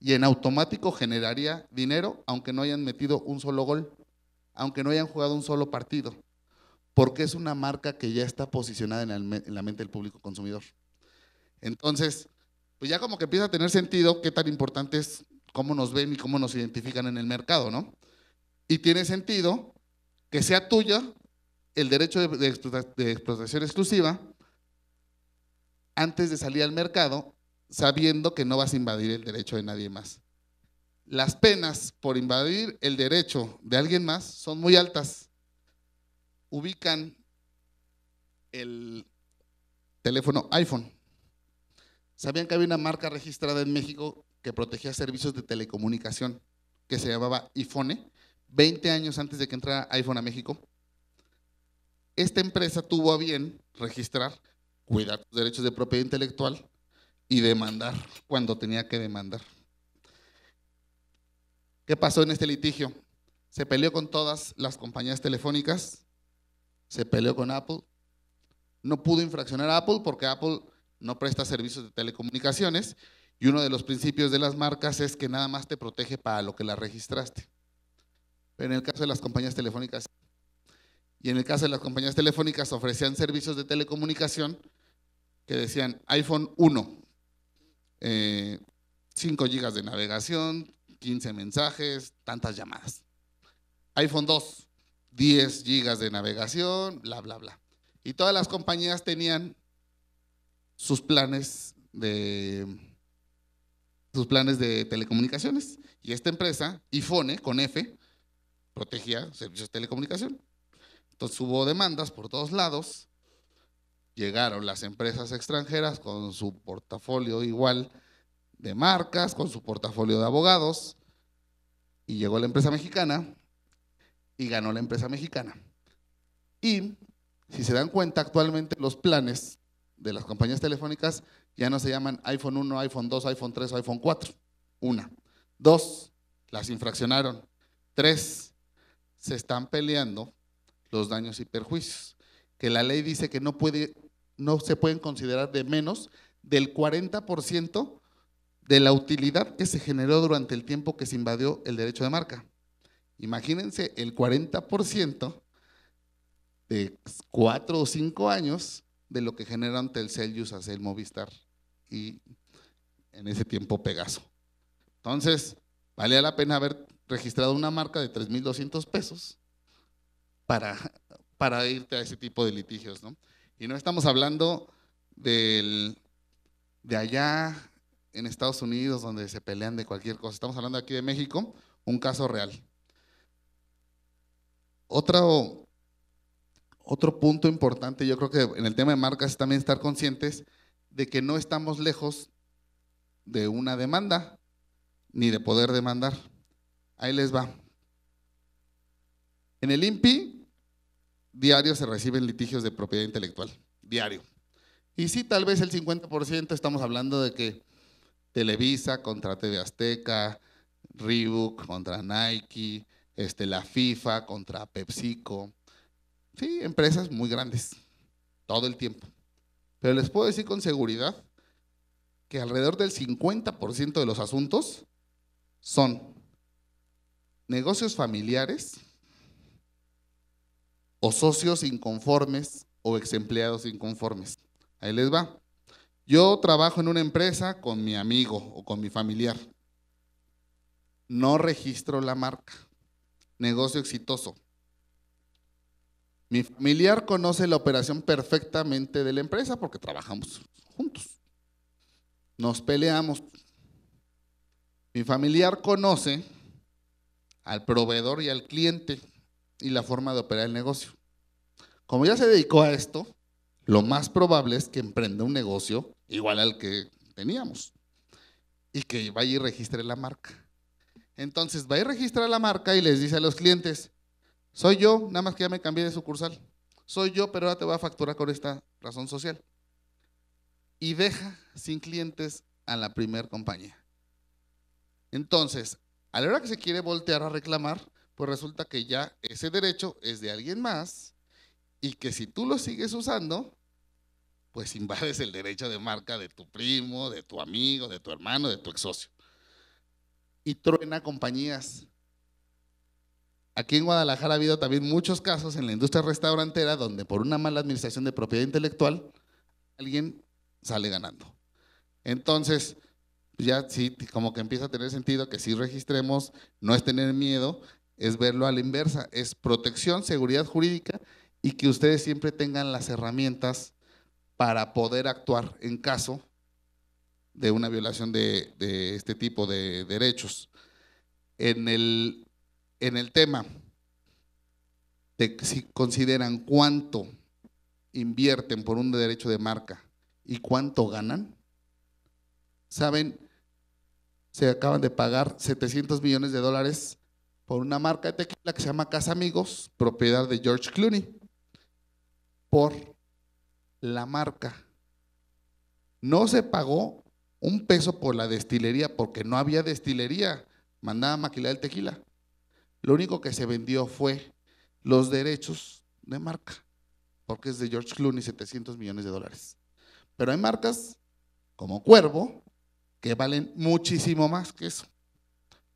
y en automático generaría dinero aunque no hayan metido un solo gol, aunque no hayan jugado un solo partido, porque es una marca que ya está posicionada en la mente del público consumidor. Entonces, pues ya como que empieza a tener sentido qué tan importante es cómo nos ven y cómo nos identifican en el mercado, ¿no? Y tiene sentido que sea tuya el derecho de, de, explotación exclusiva antes de salir al mercado sabiendo que no vas a invadir el derecho de nadie más. Las penas por invadir el derecho de alguien más son muy altas. Ubican el teléfono iPhone. ¿Sabían que había una marca registrada en México que protegía servicios de telecomunicación que se llamaba iPhone 20 años antes de que entrara iPhone a México? Esta empresa tuvo a bien registrar, cuidar tus derechos de propiedad intelectual y demandar cuando tenía que demandar. ¿Qué pasó en este litigio? Se peleó con todas las compañías telefónicas, se peleó con Apple, no pudo infraccionar a Apple porque Apple no presta servicios de telecomunicaciones y uno de los principios de las marcas es que nada más te protege para lo que la registraste. Pero en el caso de las compañías telefónicas, y en el caso de las compañías telefónicas ofrecían servicios de telecomunicación que decían iPhone 1, 5 eh, gigas de navegación, 15 mensajes, tantas llamadas. iPhone 2, 10 gigas de navegación, bla, bla, bla. Y todas las compañías tenían sus planes de sus planes de telecomunicaciones. Y esta empresa, Iphone, con F, protegía servicios de telecomunicación. Entonces hubo demandas por todos lados Llegaron las empresas extranjeras con su portafolio igual de marcas, con su portafolio de abogados, y llegó la empresa mexicana y ganó la empresa mexicana. Y si se dan cuenta, actualmente los planes de las compañías telefónicas ya no se llaman iPhone 1, iPhone 2, iPhone 3 iPhone 4. Una. Dos, las infraccionaron. Tres, se están peleando los daños y perjuicios. Que la ley dice que no puede no se pueden considerar de menos del 40% de la utilidad que se generó durante el tiempo que se invadió el derecho de marca. Imagínense el 40% de 4 o 5 años de lo que generan Telcel, el Movistar y en ese tiempo Pegaso. Entonces, valía la pena haber registrado una marca de 3.200 pesos para, para irte a ese tipo de litigios, ¿no? Y no estamos hablando del, de allá en Estados Unidos donde se pelean de cualquier cosa. Estamos hablando aquí de México, un caso real. Otro, otro punto importante, yo creo que en el tema de marcas también estar conscientes de que no estamos lejos de una demanda ni de poder demandar. Ahí les va. En el INPI diario se reciben litigios de propiedad intelectual, diario. Y sí, tal vez el 50% estamos hablando de que Televisa contra TV Azteca, Reebok contra Nike, este, la FIFA contra PepsiCo. Sí, empresas muy grandes, todo el tiempo. Pero les puedo decir con seguridad que alrededor del 50% de los asuntos son negocios familiares o socios inconformes o exempleados empleados inconformes. Ahí les va. Yo trabajo en una empresa con mi amigo o con mi familiar. No registro la marca. Negocio exitoso. Mi familiar conoce la operación perfectamente de la empresa porque trabajamos juntos. Nos peleamos. Mi familiar conoce al proveedor y al cliente y la forma de operar el negocio. Como ya se dedicó a esto, lo más probable es que emprenda un negocio igual al que teníamos y que vaya y registre la marca. Entonces va y registra la marca y les dice a los clientes, soy yo, nada más que ya me cambié de sucursal, soy yo, pero ahora te voy a facturar con esta razón social. Y deja sin clientes a la primer compañía. Entonces, a la hora que se quiere voltear a reclamar, pues resulta que ya ese derecho es de alguien más y que si tú lo sigues usando, pues invades el derecho de marca de tu primo, de tu amigo, de tu hermano, de tu ex socio. Y truena compañías. Aquí en Guadalajara ha habido también muchos casos en la industria restaurantera donde por una mala administración de propiedad intelectual alguien sale ganando. Entonces, ya sí, como que empieza a tener sentido que si registremos, no es tener miedo es verlo a la inversa, es protección, seguridad jurídica y que ustedes siempre tengan las herramientas para poder actuar en caso de una violación de, este tipo de derechos. En el, en el tema de si consideran cuánto invierten por un derecho de marca y cuánto ganan, saben, se acaban de pagar 700 millones de dólares por una marca de tequila que se llama Casa Amigos, propiedad de George Clooney, por la marca. No se pagó un peso por la destilería porque no había destilería, mandaba maquilar el tequila. Lo único que se vendió fue los derechos de marca, porque es de George Clooney 700 millones de dólares. Pero hay marcas como Cuervo que valen muchísimo más que eso.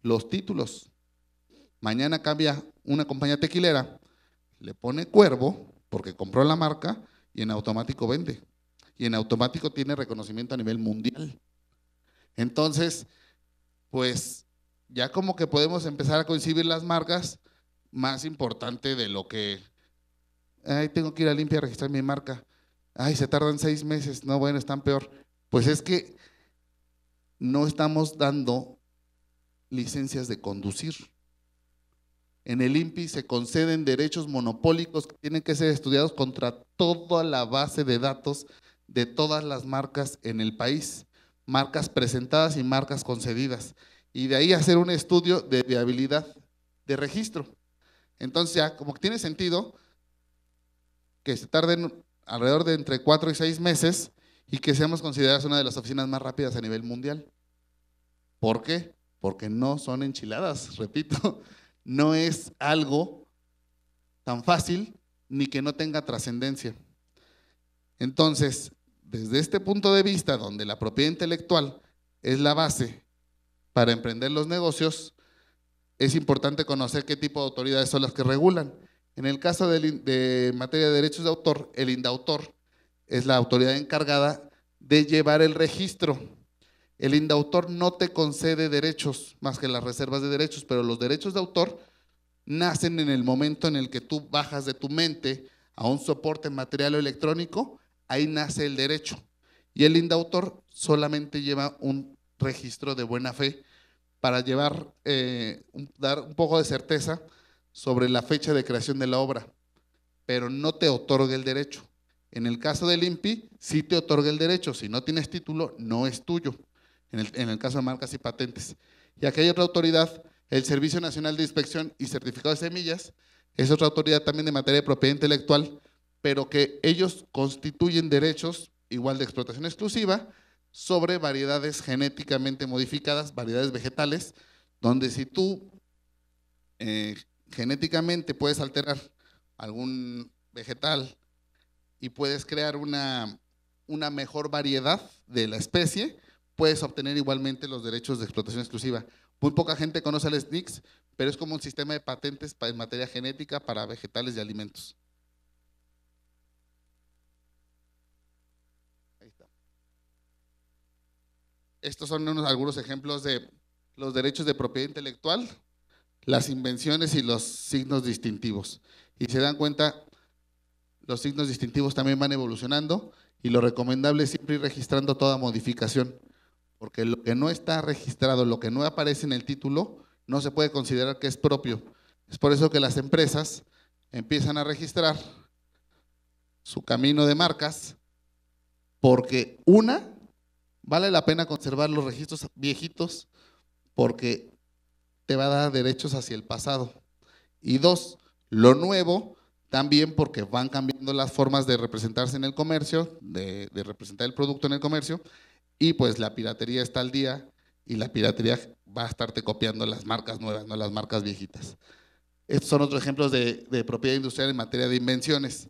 Los títulos, mañana cambia una compañía tequilera, le pone cuervo, porque compró la marca, y en automático vende. Y en automático tiene reconocimiento a nivel mundial. Entonces, pues ya como que podemos empezar a coincidir las marcas más importante de lo que, ay, tengo que ir a limpia a registrar mi marca, ay, se tardan seis meses, no, bueno, están peor. Pues es que no estamos dando licencias de conducir. En el INPI se conceden derechos monopólicos que tienen que ser estudiados contra toda la base de datos de todas las marcas en el país, marcas presentadas y marcas concedidas, y de ahí hacer un estudio de viabilidad de registro. Entonces ya, como que tiene sentido que se tarden alrededor de entre cuatro y seis meses y que seamos consideradas una de las oficinas más rápidas a nivel mundial. ¿Por qué? Porque no son enchiladas, repito no es algo tan fácil ni que no tenga trascendencia. Entonces, desde este punto de vista, donde la propiedad intelectual es la base para emprender los negocios, es importante conocer qué tipo de autoridades son las que regulan. En el caso de, materia de derechos de autor, el indautor es la autoridad encargada de llevar el registro el indautor no te concede derechos más que las reservas de derechos, pero los derechos de autor nacen en el momento en el que tú bajas de tu mente a un soporte material o electrónico, ahí nace el derecho. Y el indautor solamente lleva un registro de buena fe para llevar, eh, dar un poco de certeza sobre la fecha de creación de la obra, pero no te otorga el derecho. En el caso del INPI, sí te otorga el derecho. Si no tienes título, no es tuyo en el, caso de marcas y patentes. Y aquí hay otra autoridad, el Servicio Nacional de Inspección y Certificado de Semillas, es otra autoridad también de materia de propiedad intelectual, pero que ellos constituyen derechos igual de explotación exclusiva sobre variedades genéticamente modificadas, variedades vegetales, donde si tú eh, genéticamente puedes alterar algún vegetal y puedes crear una mejor variedad de la especie, puedes obtener igualmente los derechos de explotación exclusiva. Muy poca gente conoce el SNICS, pero es como un sistema de patentes en materia genética para vegetales y alimentos. Ahí Estos son algunos ejemplos de los derechos de propiedad intelectual, las invenciones y los signos distintivos. Y se dan cuenta, los signos distintivos también van evolucionando y lo recomendable es siempre ir registrando toda modificación porque lo que no está registrado, lo que no aparece en el título, no se puede considerar que es propio. Es por eso que las empresas empiezan a registrar su camino de marcas, porque una, vale la pena conservar los registros viejitos, porque te va a dar derechos hacia el pasado. Y dos, lo nuevo, también porque van cambiando las formas de representarse en el comercio, de, representar el producto en el comercio, y pues la piratería está al día y la piratería va a estarte copiando las marcas nuevas, no las marcas viejitas. Estos son otros ejemplos de, propiedad industrial en materia de invenciones.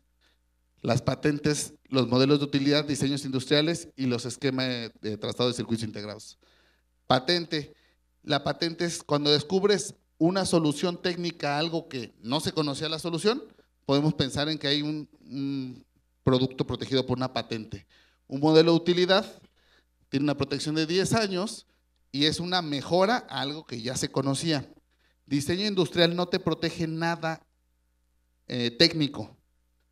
Las patentes, los modelos de utilidad, diseños industriales y los esquemas de, trazado de circuitos integrados. Patente. La patente es cuando descubres una solución técnica algo que no se conocía la solución, podemos pensar en que hay un, un producto protegido por una patente. Un modelo de utilidad tiene una protección de 10 años y es una mejora a algo que ya se conocía. Diseño industrial no te protege nada eh, técnico,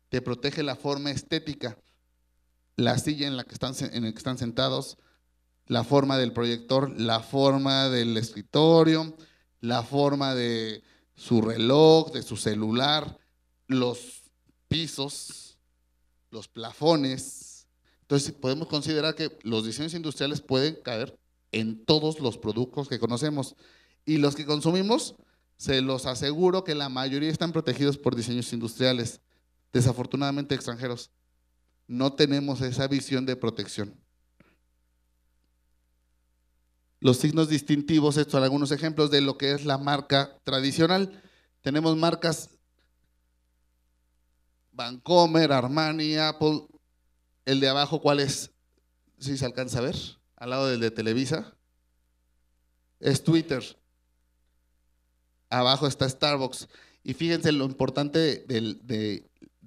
te protege la forma estética, la silla en la que están, que están sentados, la forma del proyector, la forma del escritorio, la forma de su reloj, de su celular, los pisos, los plafones, entonces podemos considerar que los diseños industriales pueden caer en todos los productos que conocemos. Y los que consumimos, se los aseguro que la mayoría están protegidos por diseños industriales, desafortunadamente extranjeros. No tenemos esa visión de protección. Los signos distintivos, estos son algunos ejemplos de lo que es la marca tradicional. Tenemos marcas Vancomer, Armani, Apple, el de abajo, ¿cuál es? Si se alcanza a ver, al lado del de Televisa. Es Twitter. Abajo está Starbucks. Y fíjense lo importante del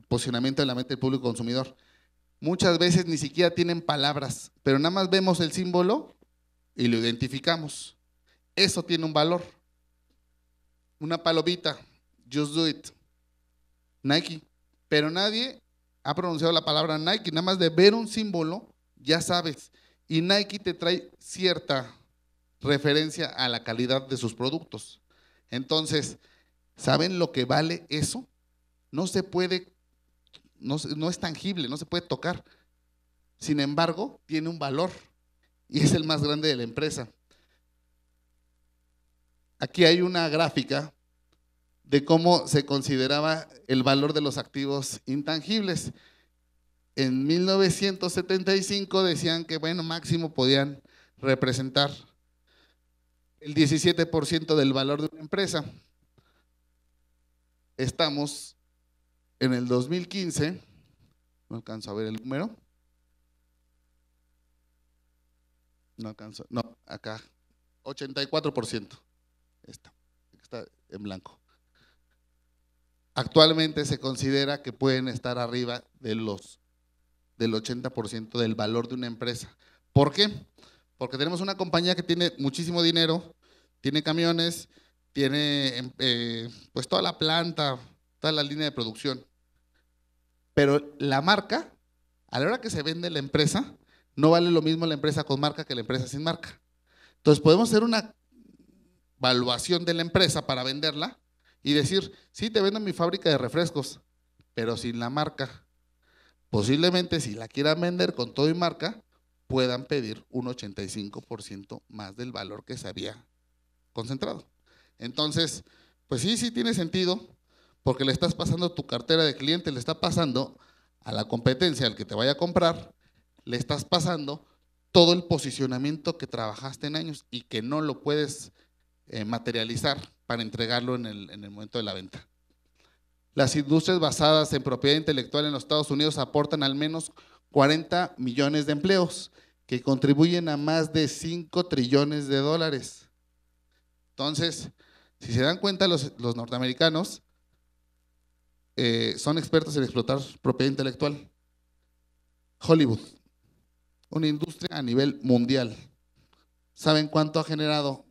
posicionamiento de la mente del público consumidor. Muchas veces ni siquiera tienen palabras, pero nada más vemos el símbolo y lo identificamos. Eso tiene un valor. Una palovita. just do it, Nike. Pero nadie ha pronunciado la palabra Nike, nada más de ver un símbolo, ya sabes. Y Nike te trae cierta referencia a la calidad de sus productos. Entonces, ¿saben lo que vale eso? No se puede, no, es tangible, no se puede tocar. Sin embargo, tiene un valor y es el más grande de la empresa. Aquí hay una gráfica de cómo se consideraba el valor de los activos intangibles. En 1975 decían que, bueno, máximo podían representar el 17% del valor de una empresa. Estamos en el 2015, no alcanzo a ver el número. No alcanzo, no, acá, 84%. está en blanco. Actualmente se considera que pueden estar arriba de los, del 80% del valor de una empresa. ¿Por qué? Porque tenemos una compañía que tiene muchísimo dinero, tiene camiones, tiene em, eh, pues toda la planta, toda la línea de producción. Pero la marca, a la hora que se vende la empresa, no vale lo mismo la empresa con marca que la empresa sin marca. Entonces podemos hacer una valuación de la empresa para venderla, y decir, sí, te vendo mi fábrica de refrescos, pero sin la marca. Posiblemente si la quieran vender con todo y marca, puedan pedir un 85% más del valor que se había concentrado. Entonces, pues sí, sí tiene sentido, porque le estás pasando tu cartera de clientes, le está pasando a la competencia, al que te vaya a comprar, le estás pasando todo el posicionamiento que trabajaste en años y que no lo puedes eh, materializar para entregarlo en el, momento de la venta. Las industrias basadas en propiedad intelectual en los Estados Unidos aportan al menos 40 millones de empleos que contribuyen a más de 5 trillones de dólares. Entonces, si se dan cuenta, los, norteamericanos eh, son expertos en explotar propiedad intelectual. Hollywood, una industria a nivel mundial. ¿Saben cuánto ha generado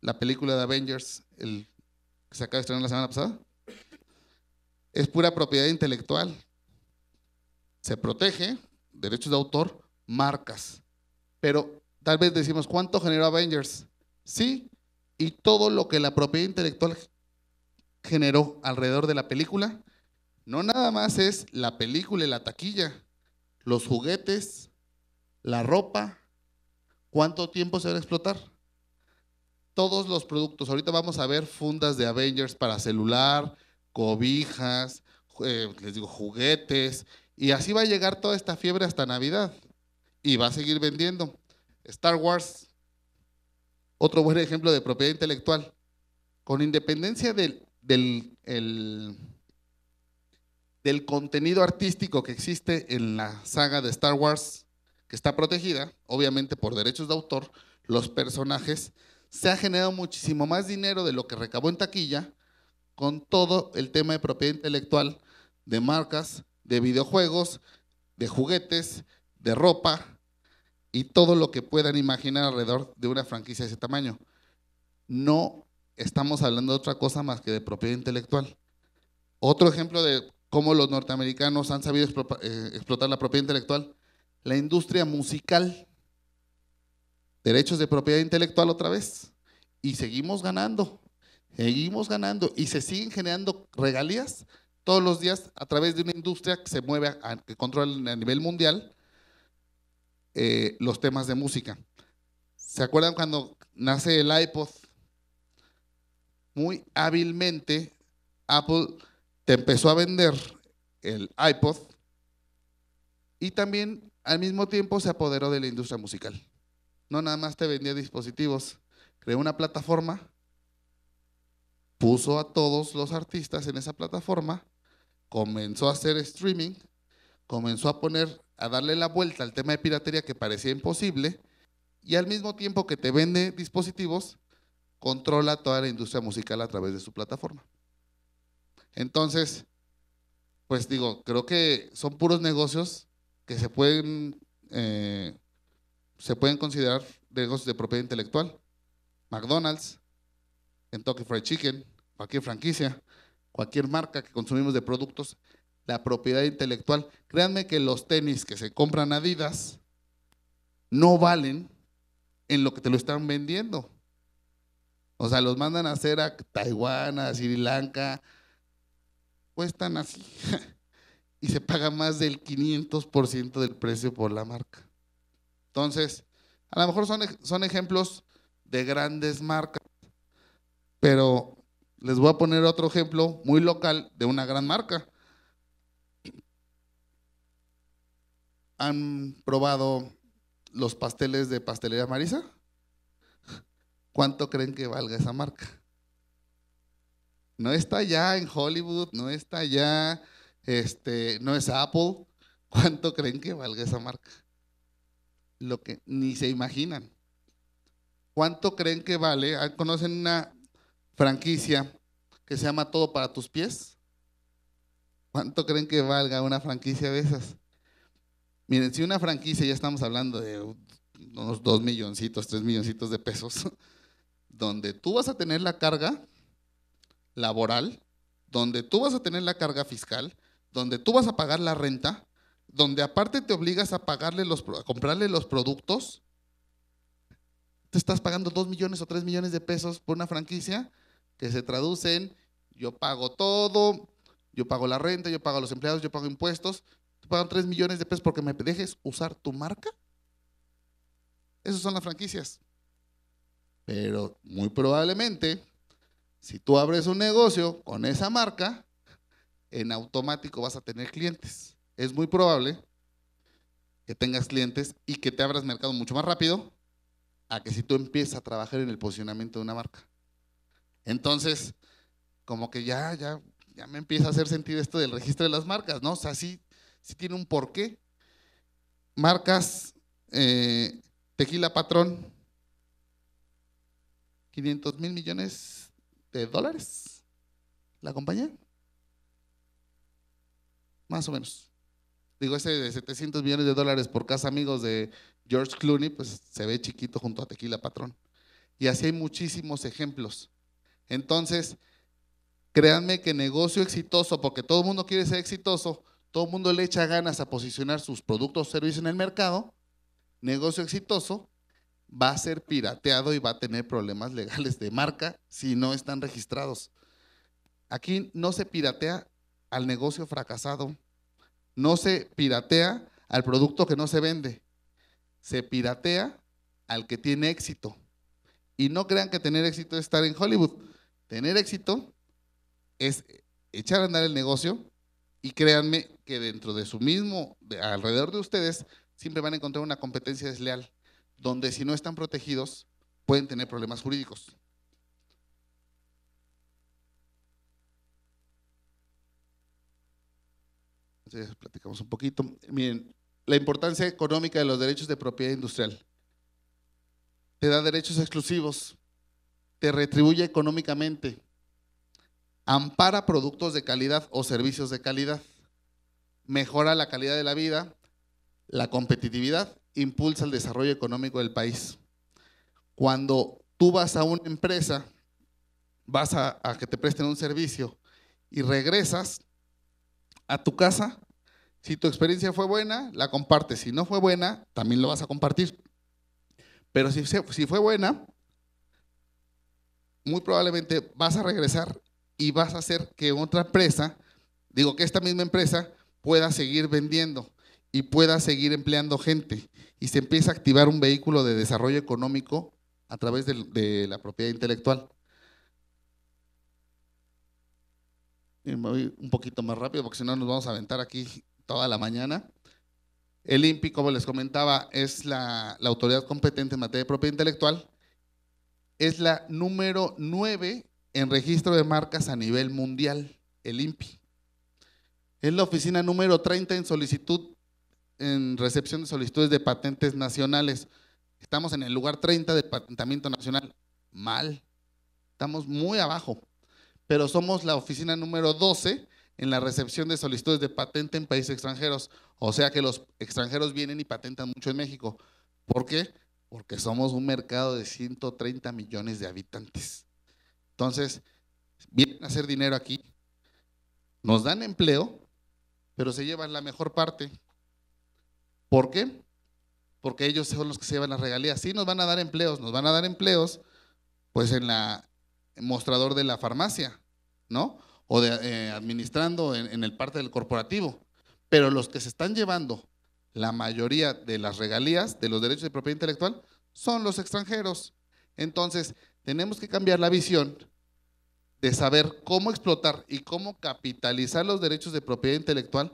la película de Avengers, el, que se acaba de estrenar la semana pasada, es pura propiedad intelectual. Se protege, derechos de autor, marcas. Pero tal vez decimos, ¿cuánto generó Avengers? Sí, y todo lo que la propiedad intelectual generó alrededor de la película, no nada más es la película y la taquilla, los juguetes, la ropa, ¿cuánto tiempo se va a explotar? todos los productos. Ahorita vamos a ver fundas de Avengers para celular, cobijas, eh, les digo, juguetes. Y así va a llegar toda esta fiebre hasta Navidad. Y va a seguir vendiendo. Star Wars, otro buen ejemplo de propiedad intelectual. Con independencia del, del, del contenido artístico que existe en la saga de Star Wars, que está protegida, obviamente por derechos de autor, los personajes se ha generado muchísimo más dinero de lo que recabó en taquilla con todo el tema de propiedad intelectual de marcas, de videojuegos, de juguetes, de ropa y todo lo que puedan imaginar alrededor de una franquicia de ese tamaño. No estamos hablando de otra cosa más que de propiedad intelectual. Otro ejemplo de cómo los norteamericanos han sabido eh, explotar la propiedad intelectual, la industria musical derechos de propiedad intelectual otra vez. Y seguimos ganando, seguimos ganando y se siguen generando regalías todos los días a través de una industria que se mueve, a, que controla a nivel mundial eh, los temas de música. ¿Se acuerdan cuando nace el iPod? Muy hábilmente Apple te empezó a vender el iPod y también al mismo tiempo se apoderó de la industria musical. No nada más te vendía dispositivos, creó una plataforma, puso a todos los artistas en esa plataforma, comenzó a hacer streaming, comenzó a poner, a darle la vuelta al tema de piratería que parecía imposible, y al mismo tiempo que te vende dispositivos, controla toda la industria musical a través de su plataforma. Entonces, pues digo, creo que son puros negocios que se pueden eh, se pueden considerar negocios de propiedad intelectual. McDonald's, Kentucky Fried Chicken, cualquier franquicia, cualquier marca que consumimos de productos, la propiedad intelectual. Créanme que los tenis que se compran Adidas no valen en lo que te lo están vendiendo. O sea, los mandan a hacer a Taiwán, a Sri Lanka, cuestan así. y se paga más del 500% del precio por la marca. Entonces, a lo mejor son, son ejemplos de grandes marcas, pero les voy a poner otro ejemplo muy local de una gran marca. ¿Han probado los pasteles de pastelería Marisa? ¿Cuánto creen que valga esa marca? No está ya en Hollywood, no está ya, este, no es Apple. ¿Cuánto creen que valga esa marca? lo que ni se imaginan. ¿Cuánto creen que vale? Ah, ¿Conocen una franquicia que se llama Todo para tus pies? ¿Cuánto creen que valga una franquicia de esas? Miren, si una franquicia, ya estamos hablando de unos dos milloncitos, tres milloncitos de pesos, donde tú vas a tener la carga laboral, donde tú vas a tener la carga fiscal, donde tú vas a pagar la renta, donde aparte te obligas a pagarle los, comprarle los productos, te estás pagando 2 millones o 3 millones de pesos por una franquicia que se traduce en yo pago todo, yo pago la renta, yo pago a los empleados, yo pago impuestos, te pagan 3 millones de pesos porque me dejes usar tu marca. Esas son las franquicias. Pero muy probablemente, si tú abres un negocio con esa marca, en automático vas a tener clientes es muy probable que tengas clientes y que te abras mercado mucho más rápido a que si tú empiezas a trabajar en el posicionamiento de una marca. Entonces, como que ya, ya, ya me empieza a hacer sentido esto del registro de las marcas, ¿no? O sea, sí, sí tiene un porqué. Marcas, eh, tequila patrón, 500 mil millones de dólares, la compañía. Más o menos digo, ese de 700 millones de dólares por casa amigos de George Clooney, pues se ve chiquito junto a Tequila Patrón. Y así hay muchísimos ejemplos. Entonces, créanme que negocio exitoso, porque todo el mundo quiere ser exitoso, todo el mundo le echa ganas a posicionar sus productos o servicios en el mercado, negocio exitoso va a ser pirateado y va a tener problemas legales de marca si no están registrados. Aquí no se piratea al negocio fracasado, no se piratea al producto que no se vende, se piratea al que tiene éxito. Y no crean que tener éxito es estar en Hollywood. Tener éxito es echar a andar el negocio y créanme que dentro de su mismo, alrededor de ustedes, siempre van a encontrar una competencia desleal, donde si no están protegidos, pueden tener problemas jurídicos. platicamos un poquito. Miren, la importancia económica de los derechos de propiedad industrial. Te da derechos exclusivos, te retribuye económicamente, ampara productos de calidad o servicios de calidad, mejora la calidad de la vida, la competitividad, impulsa el desarrollo económico del país. Cuando tú vas a una empresa, vas a, a que te presten un servicio y regresas, a tu casa. Si tu experiencia fue buena, la compartes. Si no fue buena, también lo vas a compartir. Pero si, fue buena, muy probablemente vas a regresar y vas a hacer que otra empresa, digo que esta misma empresa, pueda seguir vendiendo y pueda seguir empleando gente. Y se empieza a activar un vehículo de desarrollo económico a través de la propiedad intelectual. me voy un poquito más rápido porque si no nos vamos a aventar aquí toda la mañana. El INPI, como les comentaba, es la, autoridad competente en materia de propiedad intelectual. Es la número 9 en registro de marcas a nivel mundial, el INPI. Es la oficina número 30 en solicitud, en recepción de solicitudes de patentes nacionales. Estamos en el lugar 30 de patentamiento nacional. Mal. Estamos muy abajo pero somos la oficina número 12 en la recepción de solicitudes de patente en países extranjeros. O sea que los extranjeros vienen y patentan mucho en México. ¿Por qué? Porque somos un mercado de 130 millones de habitantes. Entonces, vienen a hacer dinero aquí, nos dan empleo, pero se llevan la mejor parte. ¿Por qué? Porque ellos son los que se llevan las regalías. Sí nos van a dar empleos, nos van a dar empleos, pues en la mostrador de la farmacia, ¿no? O de, eh, administrando en, en el parte del corporativo. Pero los que se están llevando la mayoría de las regalías de los derechos de propiedad intelectual son los extranjeros. Entonces, tenemos que cambiar la visión de saber cómo explotar y cómo capitalizar los derechos de propiedad intelectual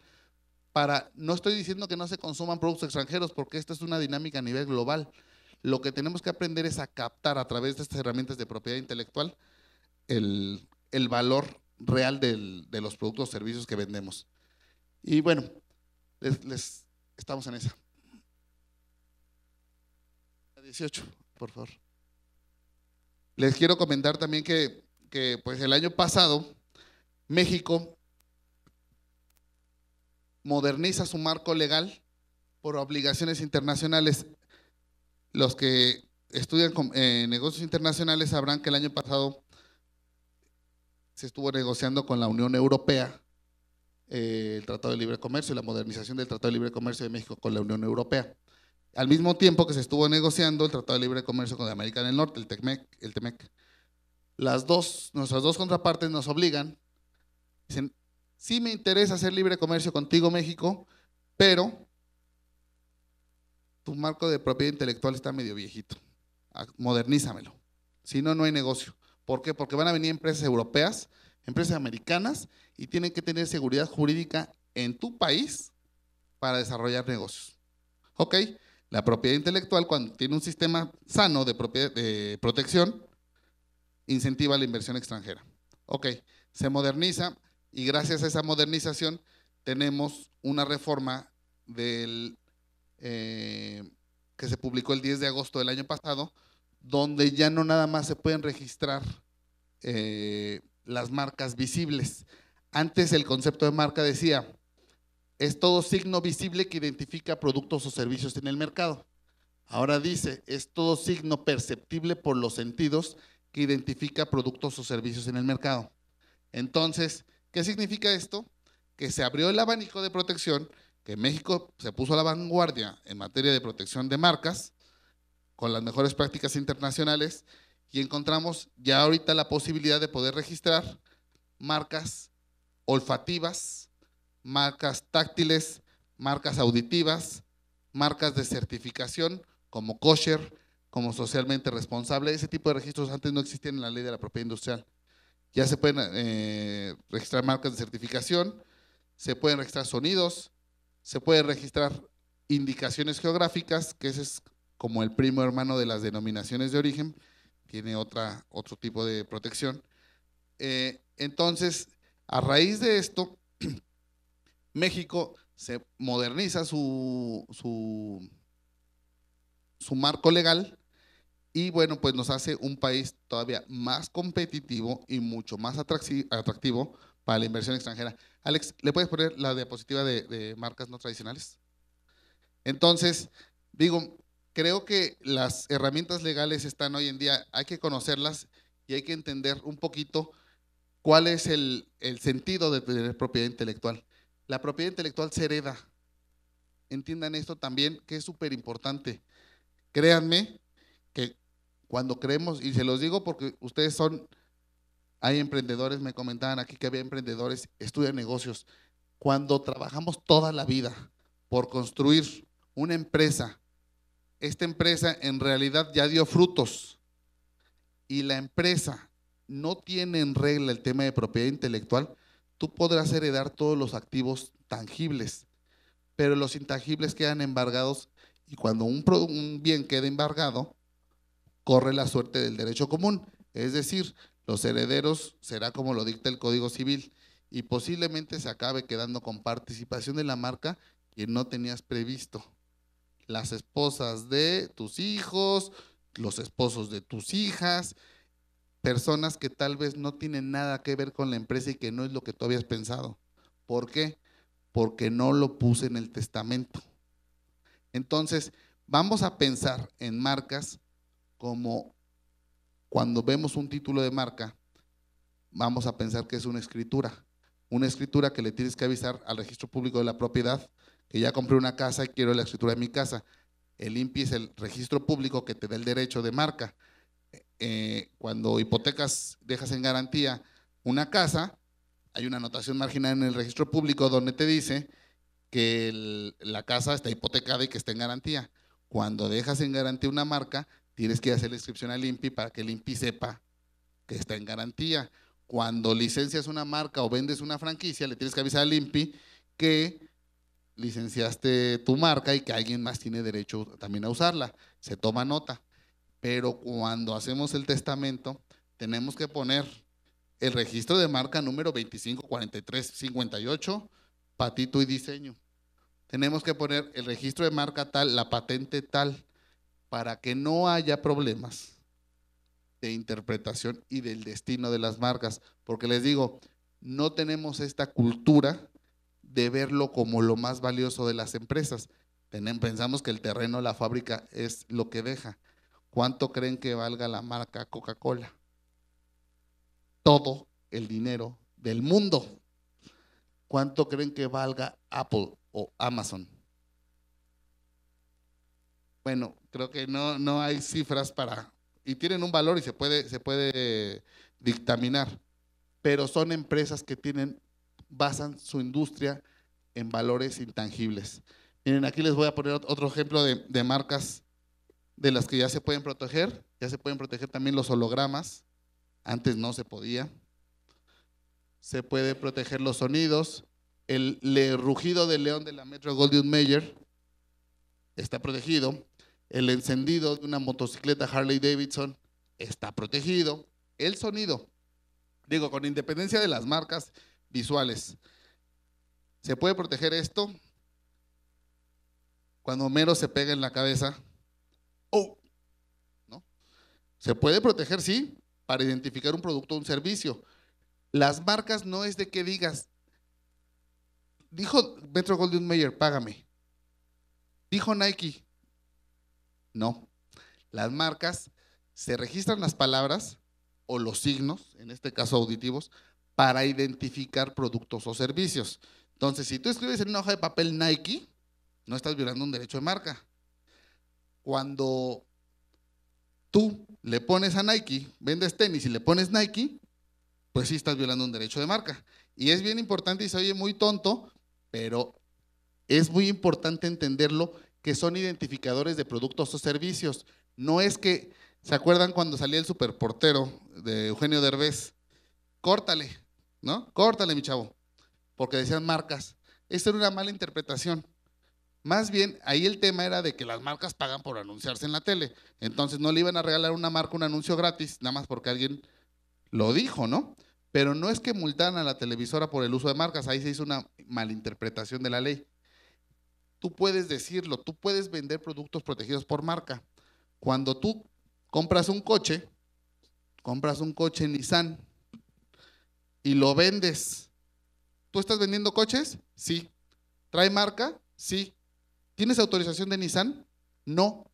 para, no estoy diciendo que no se consuman productos extranjeros, porque esta es una dinámica a nivel global. Lo que tenemos que aprender es a captar a través de estas herramientas de propiedad intelectual el el valor real de los productos o servicios que vendemos. Y bueno, les, estamos en esa. 18, por favor. Les quiero comentar también que, pues el año pasado México moderniza su marco legal por obligaciones internacionales. Los que estudian eh, negocios internacionales sabrán que el año pasado se estuvo negociando con la Unión Europea eh, el Tratado de Libre Comercio y la modernización del Tratado de Libre Comercio de México con la Unión Europea. Al mismo tiempo que se estuvo negociando el Tratado de Libre Comercio con América del Norte, el TECMEC, el e Las dos, nuestras dos contrapartes nos obligan, dicen, sí me interesa hacer libre comercio contigo México, pero tu marco de propiedad intelectual está medio viejito, ah, modernízamelo, si no, no hay negocio. ¿Por qué? Porque van a venir empresas europeas, empresas americanas y tienen que tener seguridad jurídica en tu país para desarrollar negocios. ¿Ok? La propiedad intelectual, cuando tiene un sistema sano de, protección, incentiva la inversión extranjera. Ok, se moderniza y gracias a esa modernización tenemos una reforma eh, que se publicó el 10 de agosto del año pasado, donde ya no nada más se pueden registrar eh, las marcas visibles. Antes el concepto de marca decía, es todo signo visible que identifica productos o servicios en el mercado. Ahora dice, es todo signo perceptible por los sentidos que identifica productos o servicios en el mercado. Entonces, ¿qué significa esto? Que se abrió el abanico de protección, que México se puso a la vanguardia en materia de protección de marcas con las mejores prácticas internacionales y encontramos ya ahorita la posibilidad de poder registrar marcas olfativas, marcas táctiles, marcas auditivas, marcas de certificación como kosher, como socialmente responsable. Ese tipo de registros antes no existían en la ley de la propiedad industrial. Ya se pueden eh, registrar marcas de certificación, se pueden registrar sonidos, se pueden registrar indicaciones geográficas, que ese es como el primo hermano de las denominaciones de origen, tiene otra, otro tipo de protección. Eh, entonces, a raíz de esto, México se moderniza su, su, su marco legal y bueno, pues nos hace un país todavía más competitivo y mucho más atractivo para la inversión extranjera. Alex, ¿le puedes poner la diapositiva de marcas no tradicionales? Entonces, digo, creo que las herramientas legales están hoy en día, hay que conocerlas y hay que entender un poquito cuál es el, sentido de tener propiedad intelectual. La propiedad intelectual se hereda. Entiendan esto también, que es súper importante. Créanme que cuando creemos, y se los digo porque ustedes son, hay emprendedores, me comentaban aquí que había emprendedores, estudian negocios. Cuando trabajamos toda la vida por construir una empresa esta empresa en realidad ya dio frutos y la empresa no tiene en regla el tema de propiedad intelectual, tú podrás heredar todos los activos tangibles, pero los intangibles quedan embargados y cuando un, bien queda embargado, corre la suerte del derecho común. Es decir, los herederos será como lo dicta el Código Civil y posiblemente se acabe quedando con participación de la marca que no tenías previsto las esposas de tus hijos, los esposos de tus hijas, personas que tal vez no tienen nada que ver con la empresa y que no es lo que tú habías pensado. ¿Por qué? Porque no lo puse en el testamento. Entonces, vamos a pensar en marcas como cuando vemos un título de marca, vamos a pensar que es una escritura. Una escritura que le tienes que avisar al registro público de la propiedad que ya compré una casa y quiero la escritura de mi casa. El INPI es el registro público que te da el derecho de marca. Eh, cuando hipotecas, dejas en garantía una casa, hay una anotación marginal en el registro público donde te dice que la casa está hipotecada y que está en garantía. Cuando dejas en garantía una marca, tienes que hacer la inscripción al INPI para que el INPI sepa que está en garantía. Cuando licencias una marca o vendes una franquicia, le tienes que avisar al INPI que licenciaste tu marca y que alguien más tiene derecho también a usarla. Se toma nota. Pero cuando hacemos el testamento, tenemos que poner el registro de marca número 254358, patito y diseño. Tenemos que poner el registro de marca tal, la patente tal, para que no haya problemas de interpretación y del destino de las marcas. Porque les digo, no tenemos esta cultura de verlo como lo más valioso de las empresas. Pensamos que el terreno, la fábrica es lo que deja. ¿Cuánto creen que valga la marca Coca-Cola? Todo el dinero del mundo. ¿Cuánto creen que valga Apple o Amazon? Bueno, creo que no, no hay cifras para... Y tienen un valor y se puede, se puede dictaminar, pero son empresas que tienen basan su industria en valores intangibles. Miren, aquí les voy a poner otro ejemplo de, marcas de las que ya se pueden proteger. Ya se pueden proteger también los hologramas. Antes no se podía. Se puede proteger los sonidos. El rugido del león de la Metro Goldwyn Mayer está protegido. El encendido de una motocicleta Harley Davidson está protegido. El sonido, digo, con independencia de las marcas visuales. ¿Se puede proteger esto? Cuando Homero se pega en la cabeza. ¡Oh! ¿No? Se puede proteger, sí, para identificar un producto o un servicio. Las marcas no es de que digas, dijo Metro Golden Mayer, págame. Dijo Nike. No. Las marcas se registran las palabras o los signos, en este caso auditivos, para identificar productos o servicios. Entonces, si tú escribes en una hoja de papel Nike, no estás violando un derecho de marca. Cuando tú le pones a Nike, vendes tenis y le pones Nike, pues sí estás violando un derecho de marca. Y es bien importante y se oye muy tonto, pero es muy importante entenderlo que son identificadores de productos o servicios. No es que, ¿se acuerdan cuando salía el superportero de Eugenio Derbez? Córtale, ¿no? Córtale, mi chavo, porque decían marcas. Esta era una mala interpretación. Más bien, ahí el tema era de que las marcas pagan por anunciarse en la tele. Entonces no le iban a regalar una marca un anuncio gratis, nada más porque alguien lo dijo, ¿no? Pero no es que multaran a la televisora por el uso de marcas, ahí se hizo una malinterpretación de la ley. Tú puedes decirlo, tú puedes vender productos protegidos por marca. Cuando tú compras un coche, compras un coche Nissan y lo vendes. ¿Tú estás vendiendo coches? Sí. ¿Trae marca? Sí. ¿Tienes autorización de Nissan? No.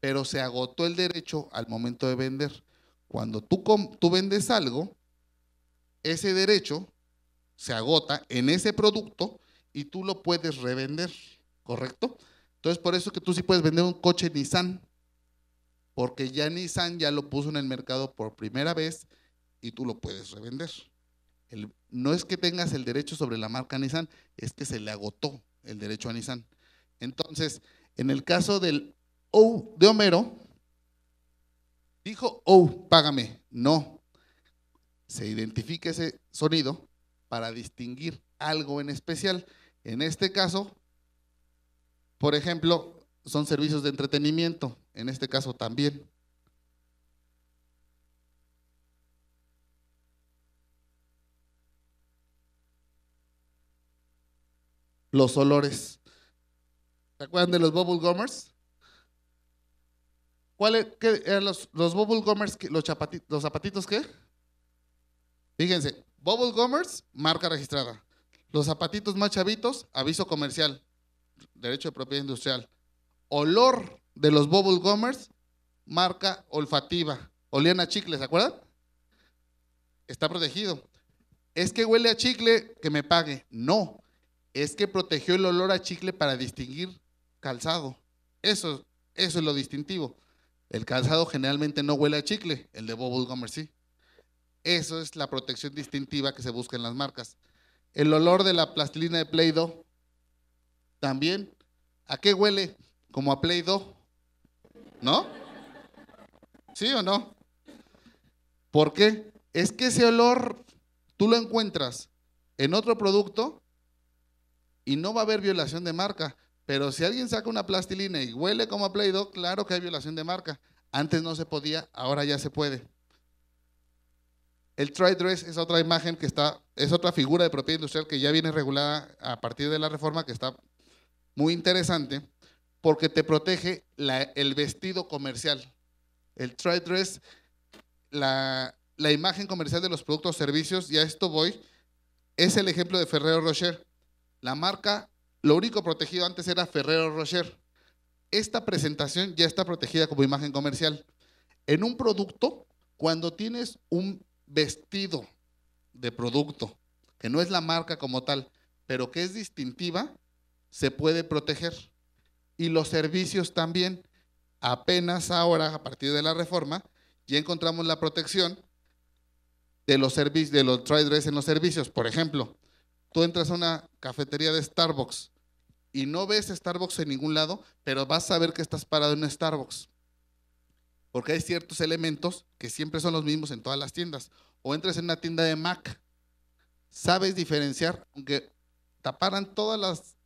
Pero se agotó el derecho al momento de vender. Cuando tú, tú vendes algo, ese derecho se agota en ese producto y tú lo puedes revender, ¿correcto? Entonces, por eso que tú sí puedes vender un coche Nissan, porque ya Nissan ya lo puso en el mercado por primera vez y tú lo puedes revender no es que tengas el derecho sobre la marca Nissan, es que se le agotó el derecho a Nissan. Entonces, en el caso del O de Homero, dijo O, págame. No. Se identifica ese sonido para distinguir algo en especial. En este caso, por ejemplo, son servicios de entretenimiento. En este caso también. los olores. ¿Se acuerdan de los bubble gummers? ¿Cuáles eran los, bubble gummers, los, zapatitos, los zapatitos qué? Fíjense, bubble gummers, marca registrada. Los zapatitos más chavitos, aviso comercial, derecho de propiedad industrial. Olor de los bubble gummers, marca olfativa. Olían a chicle, ¿se acuerdan? Está protegido. Es que huele a chicle, que me pague. No, es que protegió el olor a chicle para distinguir calzado. Eso, es lo distintivo. El calzado generalmente no huele a chicle, el de Bobo Gummer sí. Eso es la protección distintiva que se busca en las marcas. El olor de la plastilina de Play-Doh también. ¿A qué huele? Como a Play-Doh. ¿No? ¿Sí o no? ¿Por qué? Es que ese olor tú lo encuentras en otro producto y no va a haber violación de marca. Pero si alguien saca una plastilina y huele como a Play Doh, claro que hay violación de marca. Antes no se podía, ahora ya se puede. El try dress es otra imagen que está, es otra figura de propiedad industrial que ya viene regulada a partir de la reforma, que está muy interesante, porque te protege el vestido comercial. El try dress, la, la imagen comercial de los productos o servicios, y a esto voy, es el ejemplo de Ferrero Rocher. La marca, lo único protegido antes era Ferrero Rocher. Esta presentación ya está protegida como imagen comercial. En un producto, cuando tienes un vestido de producto, que no es la marca como tal, pero que es distintiva, se puede proteger. Y los servicios también. Apenas ahora, a partir de la reforma, ya encontramos la protección de los servicios, de los dress en los servicios. Por ejemplo, tú entras a una cafetería de Starbucks y no ves Starbucks en ningún lado, pero vas a ver que estás parado en una Starbucks. Porque hay ciertos elementos que siempre son los mismos en todas las tiendas. O entras en una tienda de Mac, sabes diferenciar, aunque taparan todas las,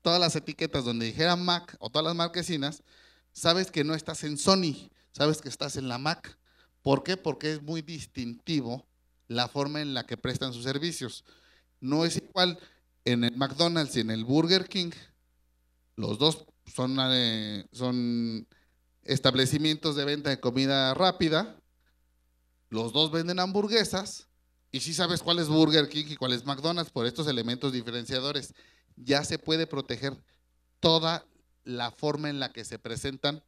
todas las etiquetas donde dijera Mac o todas las marquesinas, sabes que no estás en Sony, sabes que estás en la Mac. ¿Por qué? Porque es muy distintivo la forma en la que prestan sus servicios no es igual en el McDonald's y en el Burger King. Los dos son, eh, son establecimientos de venta de comida rápida. Los dos venden hamburguesas. Y si sabes cuál es Burger King y cuál es McDonald's por estos elementos diferenciadores. Ya se puede proteger toda la forma en la que se presentan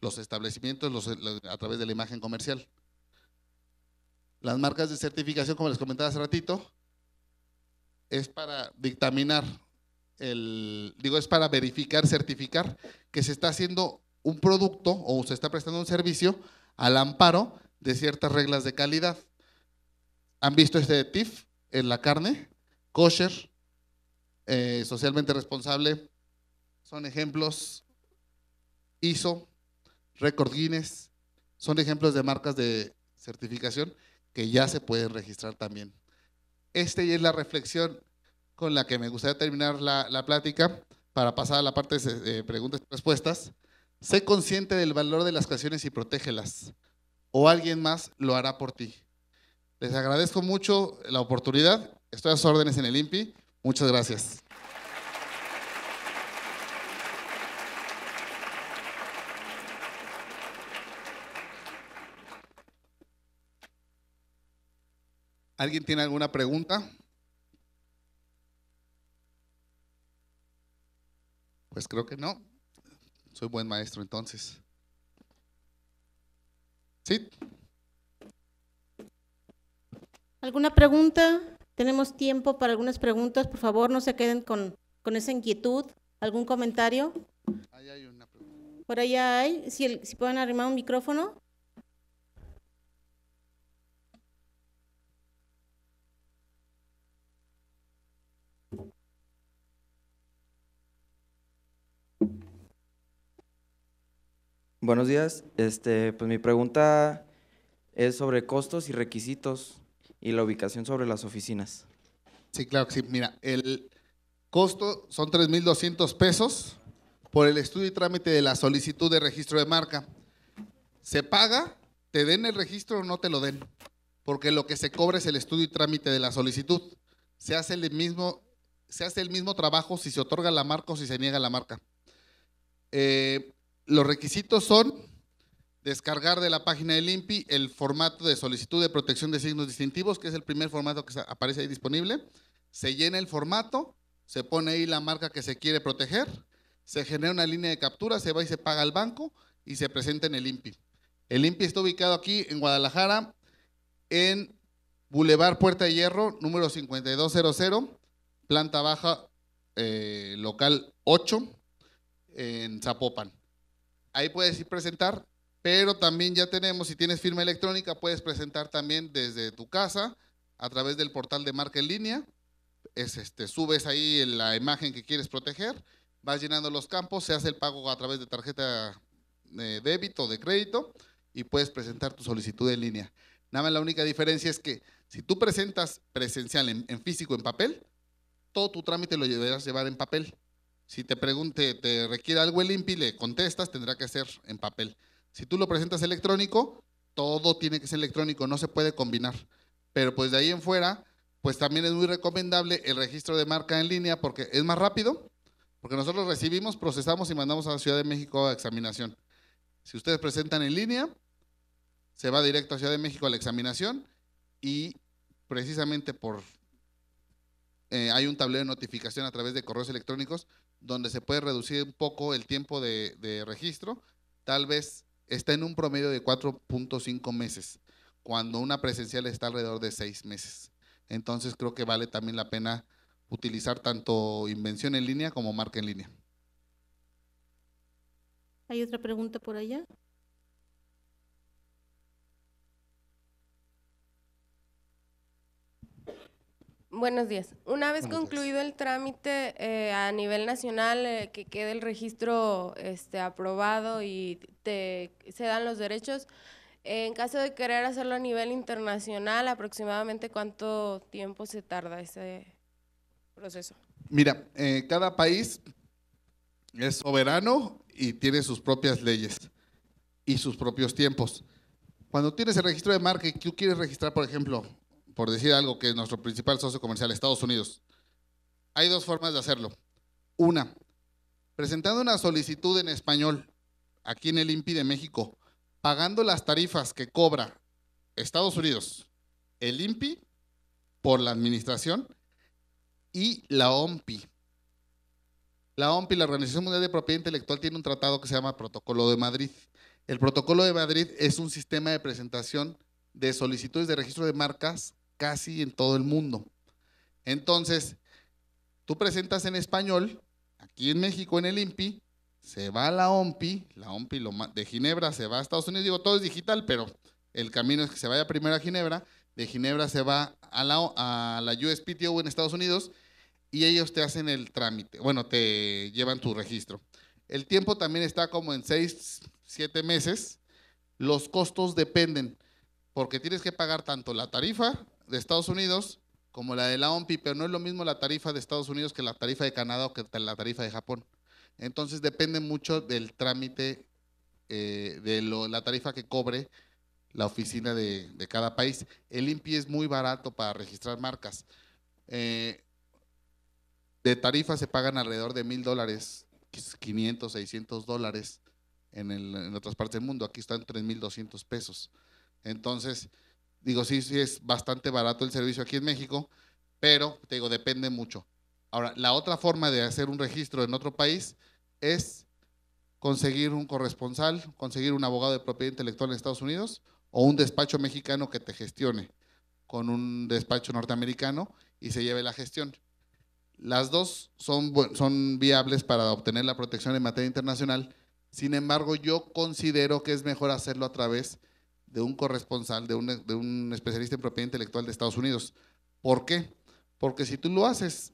los establecimientos a través de la imagen comercial. Las marcas de certificación, como les comentaba hace ratito, es para dictaminar, el, digo, es para verificar, certificar que se está haciendo un producto o se está prestando un servicio al amparo de ciertas reglas de calidad. ¿Han visto este TIF en la carne? Kosher, eh, socialmente responsable, son ejemplos. ISO, Record Guinness, son ejemplos de marcas de certificación que ya se pueden registrar también esta es la reflexión con la que me gustaría terminar la, plática para pasar a la parte de eh, preguntas y respuestas. Sé consciente del valor de las canciones y protégelas, o alguien más lo hará por ti. Les agradezco mucho la oportunidad. Estoy a sus órdenes en el INPI. Muchas gracias. ¿Alguien tiene alguna pregunta? Pues creo que no. Soy buen maestro entonces. ¿Sí? ¿Alguna pregunta? Tenemos tiempo para algunas preguntas. Por favor, no se queden con, esa inquietud. ¿Algún comentario? Por allá hay. Si, si pueden arrimar un micrófono. Buenos días. Este, pues mi pregunta es sobre costos y requisitos y la ubicación sobre las oficinas. Sí, claro que sí. Mira, el costo son 3.200 pesos por el estudio y trámite de la solicitud de registro de marca. Se paga, te den el registro o no te lo den, porque lo que se cobra es el estudio y trámite de la solicitud. Se hace el mismo, se hace el mismo trabajo si se otorga la marca o si se niega la marca. Eh, los requisitos son descargar de la página del INPI el formato de solicitud de protección de signos distintivos, que es el primer formato que aparece ahí disponible. Se llena el formato, se pone ahí la marca que se quiere proteger, se genera una línea de captura, se va y se paga al banco y se presenta en el INPI. El INPI está ubicado aquí en Guadalajara, en Boulevard Puerta de Hierro, número 5200, planta baja, eh, local 8, en Zapopan ahí puedes ir presentar, pero también ya tenemos, si tienes firma electrónica, puedes presentar también desde tu casa a través del portal de marca en línea. Es este, subes ahí la imagen que quieres proteger, vas llenando los campos, se hace el pago a través de tarjeta de eh, débito, de crédito, y puedes presentar tu solicitud en línea. Nada más la única diferencia es que si tú presentas presencial en, en físico, en papel, todo tu trámite lo deberás llevar en papel. Si te pregunte, te requiere algo el INPI, le contestas, tendrá que ser en papel. Si tú lo presentas electrónico, todo tiene que ser electrónico, no se puede combinar. Pero pues de ahí en fuera, pues también es muy recomendable el registro de marca en línea porque es más rápido, porque nosotros recibimos, procesamos y mandamos a Ciudad de México a examinación. Si ustedes presentan en línea, se va directo a Ciudad de México a la examinación y precisamente por eh, hay un tablero de notificación a través de correos electrónicos donde se puede reducir un poco el tiempo de, registro, tal vez está en un promedio de 4.5 meses, cuando una presencial está alrededor de 6 meses. Entonces creo que vale también la pena utilizar tanto invención en línea como marca en línea. Hay otra pregunta por allá. Buenos días. Una vez concluido el trámite eh, a nivel nacional, eh, que quede el registro este, aprobado y te, se dan los derechos, eh, en caso de querer hacerlo a nivel internacional, aproximadamente cuánto tiempo se tarda ese proceso? Mira, cada país es soberano y tiene sus propias leyes y sus propios tiempos. Cuando tienes el registro de marca y tú quieres registrar, por ejemplo, por decir algo, que es nuestro principal socio comercial, Estados Unidos. Hay dos formas de hacerlo. Una, presentando una solicitud en español aquí en el IMPI de México, pagando las tarifas que cobra Estados Unidos, el IMPI por la administración y la OMPI. La OMPI, la Organización Mundial de Propiedad Intelectual, tiene un tratado que se llama Protocolo de Madrid. El Protocolo de Madrid es un sistema de presentación de solicitudes de registro de marcas casi en todo el mundo. Entonces, tú presentas en español, aquí en México, en el IMPI, se va a la OMPI, la OMPI de Ginebra se va a Estados Unidos, digo, todo es digital, pero el camino es que se vaya primero a Ginebra, de Ginebra se va a la, a la USPTO en Estados Unidos y ellos te hacen el trámite, bueno, te llevan tu registro. El tiempo también está como en seis, siete meses. Los costos dependen, porque tienes que pagar tanto la tarifa de Estados Unidos como la de la OMPI, pero no es lo mismo la tarifa de Estados Unidos que la tarifa de Canadá o que la tarifa de Japón. Entonces depende mucho del trámite, eh, de la tarifa que cobre la oficina de, cada país. El IMPI es muy barato para registrar marcas. Eh, de tarifa se pagan alrededor de mil dólares, 500, 600 dólares en, en otras partes del mundo. Aquí están 3.200 pesos. Entonces, Digo, sí, sí es bastante barato el servicio aquí en México, pero te digo, depende mucho. Ahora, la otra forma de hacer un registro en otro país es conseguir un corresponsal, conseguir un abogado de propiedad intelectual en Estados Unidos o un despacho mexicano que te gestione con un despacho norteamericano y se lleve la gestión. Las dos son, son viables para obtener la protección en materia internacional, sin embargo yo considero que es mejor hacerlo a través de de un corresponsal, de un, especialista en propiedad intelectual de Estados Unidos. ¿Por qué? Porque si tú lo haces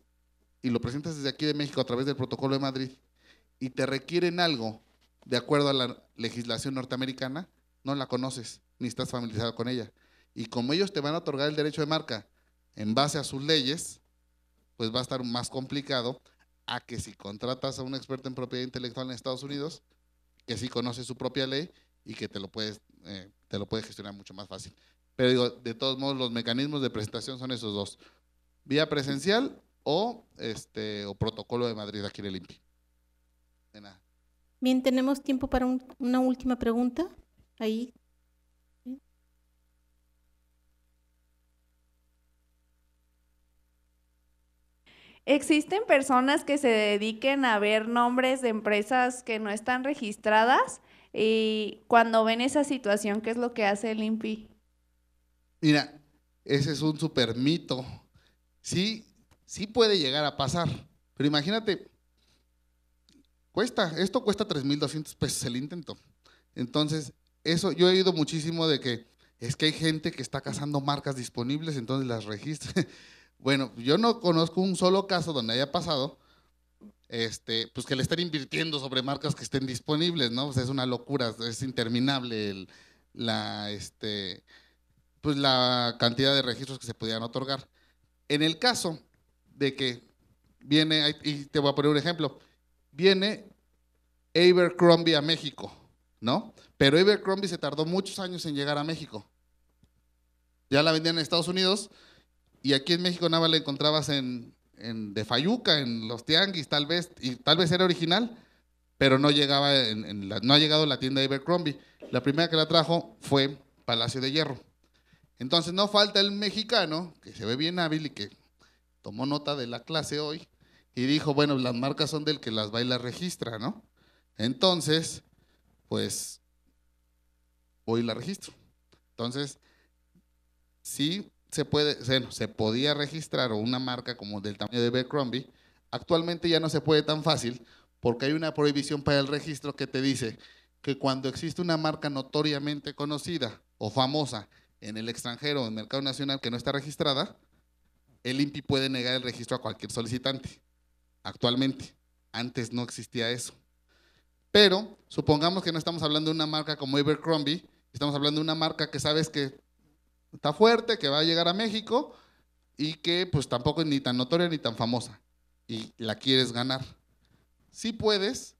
y lo presentas desde aquí de México a través del Protocolo de Madrid y te requieren algo de acuerdo a la legislación norteamericana, no la conoces ni estás familiarizado con ella. Y como ellos te van a otorgar el derecho de marca en base a sus leyes, pues va a estar más complicado a que si contratas a un experto en propiedad intelectual en Estados Unidos, que sí conoce su propia ley y que te lo puedes eh, te lo puedes gestionar mucho más fácil. Pero digo, de todos modos, los mecanismos de presentación son esos dos. Vía presencial o, este, o protocolo de Madrid aquí en el De nada. Bien, tenemos tiempo para una última pregunta. Ahí. ¿Existen personas que se dediquen a ver nombres de empresas que no están registradas? Y cuando ven esa situación, ¿qué es lo que hace el INPI? Mira, ese es un super mito. Sí, sí puede llegar a pasar, pero imagínate, cuesta, esto cuesta 3.200 pesos el intento. Entonces, eso yo he oído muchísimo de que es que hay gente que está cazando marcas disponibles, entonces las registra. Bueno, yo no conozco un solo caso donde haya pasado, este, pues que le estén invirtiendo sobre marcas que estén disponibles, ¿no? es una locura, es interminable la, este, pues la cantidad de registros que se podían otorgar. En el caso de que viene, y te voy a poner un ejemplo, viene Abercrombie a México, ¿no? Pero Abercrombie se tardó muchos años en llegar a México. Ya la vendían en Estados Unidos y aquí en México nada más la encontrabas en de Fayuca, en los tianguis, tal vez, y tal vez era original, pero no llegaba, no ha llegado a la tienda de Abercrombie. La primera que la trajo fue Palacio de Hierro. Entonces no falta el mexicano, que se ve bien hábil y que tomó nota de la clase hoy, y dijo, bueno, las marcas son del que las va y registra, ¿no? Entonces, pues, hoy la registro. Entonces, sí, se, puede, se podía registrar una marca como del tamaño de Abercrombie, actualmente ya no se puede tan fácil porque hay una prohibición para el registro que te dice que cuando existe una marca notoriamente conocida o famosa en el extranjero o en el mercado nacional que no está registrada, el INPI puede negar el registro a cualquier solicitante. Actualmente, antes no existía eso. Pero supongamos que no estamos hablando de una marca como Abercrombie, estamos hablando de una marca que sabes que está fuerte, que va a llegar a México y que pues tampoco es ni tan notoria ni tan famosa y la quieres ganar. Si puedes,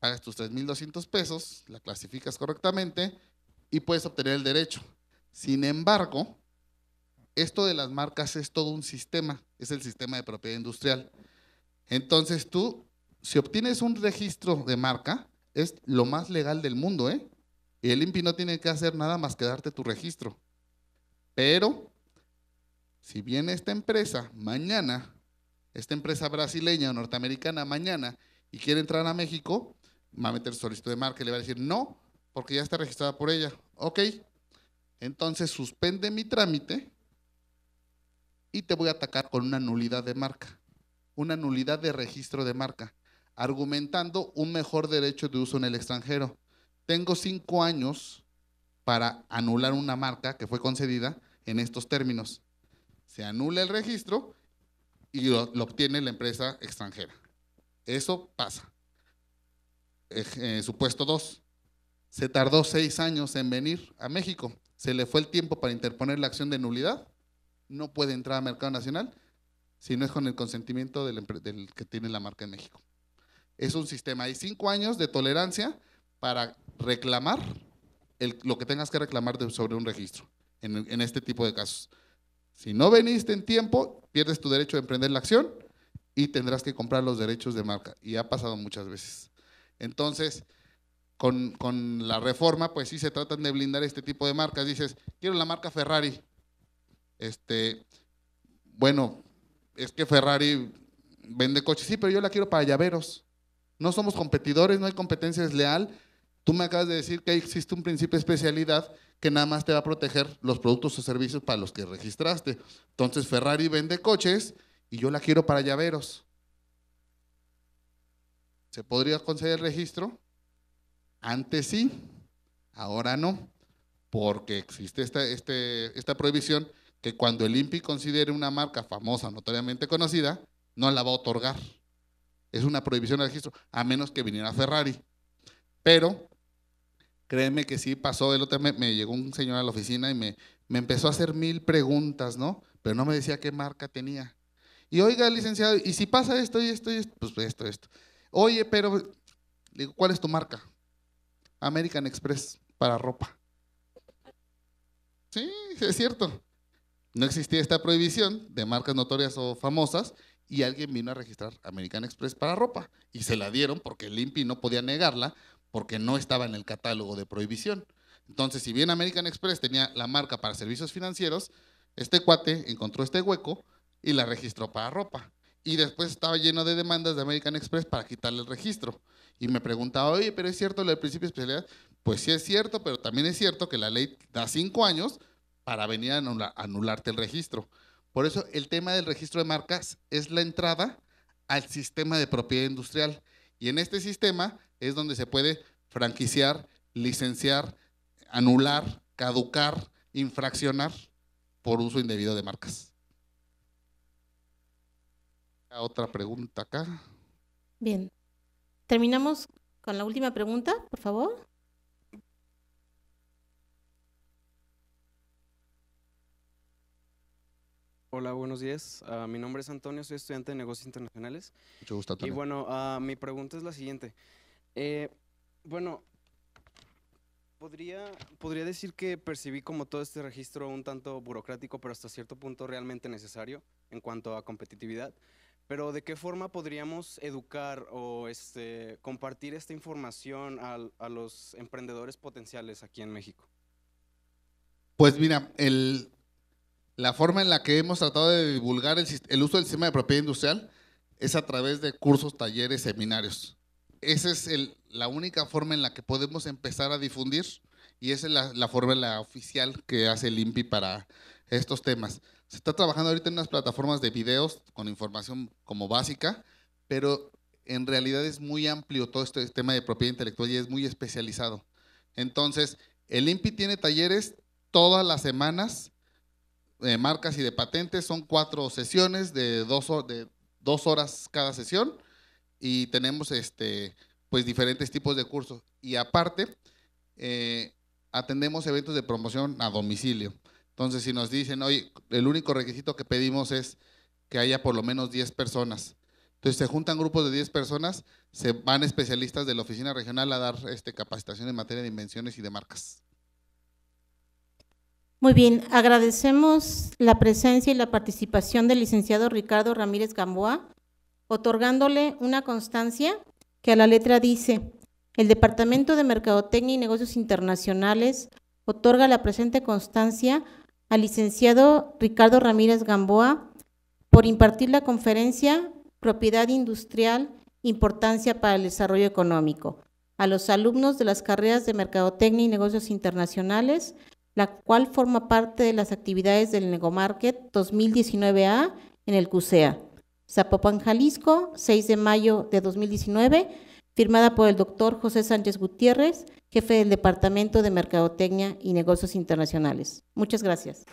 hagas tus 3.200 pesos, la clasificas correctamente y puedes obtener el derecho. Sin embargo, esto de las marcas es todo un sistema, es el sistema de propiedad industrial. Entonces tú, si obtienes un registro de marca, es lo más legal del mundo, ¿eh? El INPI no tiene que hacer nada más que darte tu registro. Pero, si viene esta empresa mañana, esta empresa brasileña o norteamericana mañana y quiere entrar a México, va a meter solicitud de marca y le va a decir no, porque ya está registrada por ella. Ok, entonces suspende mi trámite y te voy a atacar con una nulidad de marca, una nulidad de registro de marca, argumentando un mejor derecho de uso en el extranjero tengo cinco años para anular una marca que fue concedida en estos términos. Se anula el registro y lo, obtiene la empresa extranjera. Eso pasa. Eh, eh, supuesto dos, Se tardó seis años en venir a México. Se le fue el tiempo para interponer la acción de nulidad. No puede entrar a mercado nacional si no es con el consentimiento del, del que tiene la marca en México. Es un sistema. Hay cinco años de tolerancia para reclamar lo que tengas que reclamar sobre un registro en, este tipo de casos. Si no veniste en tiempo, pierdes tu derecho de emprender la acción y tendrás que comprar los derechos de marca. Y ha pasado muchas veces. Entonces, con, la reforma, pues sí se tratan de blindar este tipo de marcas. Dices, quiero la marca Ferrari. Este, bueno, es que Ferrari vende coches, sí, pero yo la quiero para llaveros. No somos competidores, no hay competencia desleal. leal Tú me acabas de decir que existe un principio de especialidad que nada más te va a proteger los productos o servicios para los que registraste. Entonces Ferrari vende coches y yo la quiero para llaveros. ¿Se podría conceder el registro? Antes sí, ahora no, porque existe esta, este, esta prohibición que cuando el INPI considere una marca famosa, notoriamente conocida, no la va a otorgar. Es una prohibición de registro, a menos que viniera Ferrari. Pero Créeme que sí pasó. El otro día me, llegó un señor a la oficina y me, empezó a hacer mil preguntas, ¿no? Pero no me decía qué marca tenía. Y oiga, licenciado, ¿y si pasa esto y esto y esto? Pues esto, esto. Oye, pero, digo, ¿cuál es tu marca? American Express para ropa. Sí, es cierto. No existía esta prohibición de marcas notorias o famosas y alguien vino a registrar American Express para ropa y se la dieron porque el INPI no podía negarla porque no estaba en el catálogo de prohibición. Entonces, si bien American Express tenía la marca para servicios financieros, este cuate encontró este hueco y la registró para ropa. Y después estaba lleno de demandas de American Express para quitarle el registro. Y me preguntaba, oye, pero es cierto lo del principio de especialidad. Pues sí es cierto, pero también es cierto que la ley da cinco años para venir a anularte el registro. Por eso el tema del registro de marcas es la entrada al sistema de propiedad industrial. Y en este sistema es donde se puede franquiciar, licenciar, anular, caducar, infraccionar por uso indebido de marcas. Otra pregunta acá. Bien. Terminamos con la última pregunta, por favor. Hola, buenos días. Ah, mi nombre es Antonio, soy estudiante de negocios internacionales. Mucho gusto, Antonio. Y bueno, ah, mi pregunta es la siguiente. Eh, bueno, podría, podría decir que percibí como todo este registro un tanto burocrático, pero hasta cierto punto realmente necesario en cuanto a competitividad. Pero ¿de qué forma podríamos educar o este, compartir esta información a los emprendedores potenciales aquí en México? Pues mira, el, la forma en la que hemos tratado de divulgar el, uso del sistema de propiedad industrial es a través de cursos, talleres, seminarios. Esa es la única forma en la que podemos empezar a difundir y esa es la, la forma la oficial que hace el INPI para estos temas. Se está trabajando ahorita en unas plataformas de videos con información como básica, pero en realidad es muy amplio todo este tema de propiedad intelectual y es muy especializado. Entonces, el INPI tiene talleres todas las semanas de marcas y de patentes. Son cuatro sesiones de dos, de dos horas cada sesión y tenemos este, pues diferentes tipos de cursos. Y aparte, eh, atendemos eventos de promoción a domicilio. Entonces, si nos dicen, oye, el único requisito que pedimos es que haya por lo menos 10 personas. Entonces, se juntan grupos de 10 personas, se van especialistas de la oficina regional a dar este, capacitación en materia de invenciones y de marcas. Muy bien, agradecemos la presencia y la participación del licenciado Ricardo Ramírez Gamboa, otorgándole una constancia que a la letra dice, el Departamento de Mercadotecnia y Negocios Internacionales otorga la presente constancia al licenciado Ricardo Ramírez Gamboa por impartir la conferencia Propiedad Industrial, Importancia para el Desarrollo Económico a los alumnos de las carreras de Mercadotecnia y Negocios Internacionales la cual forma parte de las actividades del Negomarket 2019A en el CUSEA. Zapopan, Jalisco, 6 de mayo de 2019, firmada por el doctor José Sánchez Gutiérrez, jefe del Departamento de Mercadotecnia y Negocios Internacionales. Muchas gracias.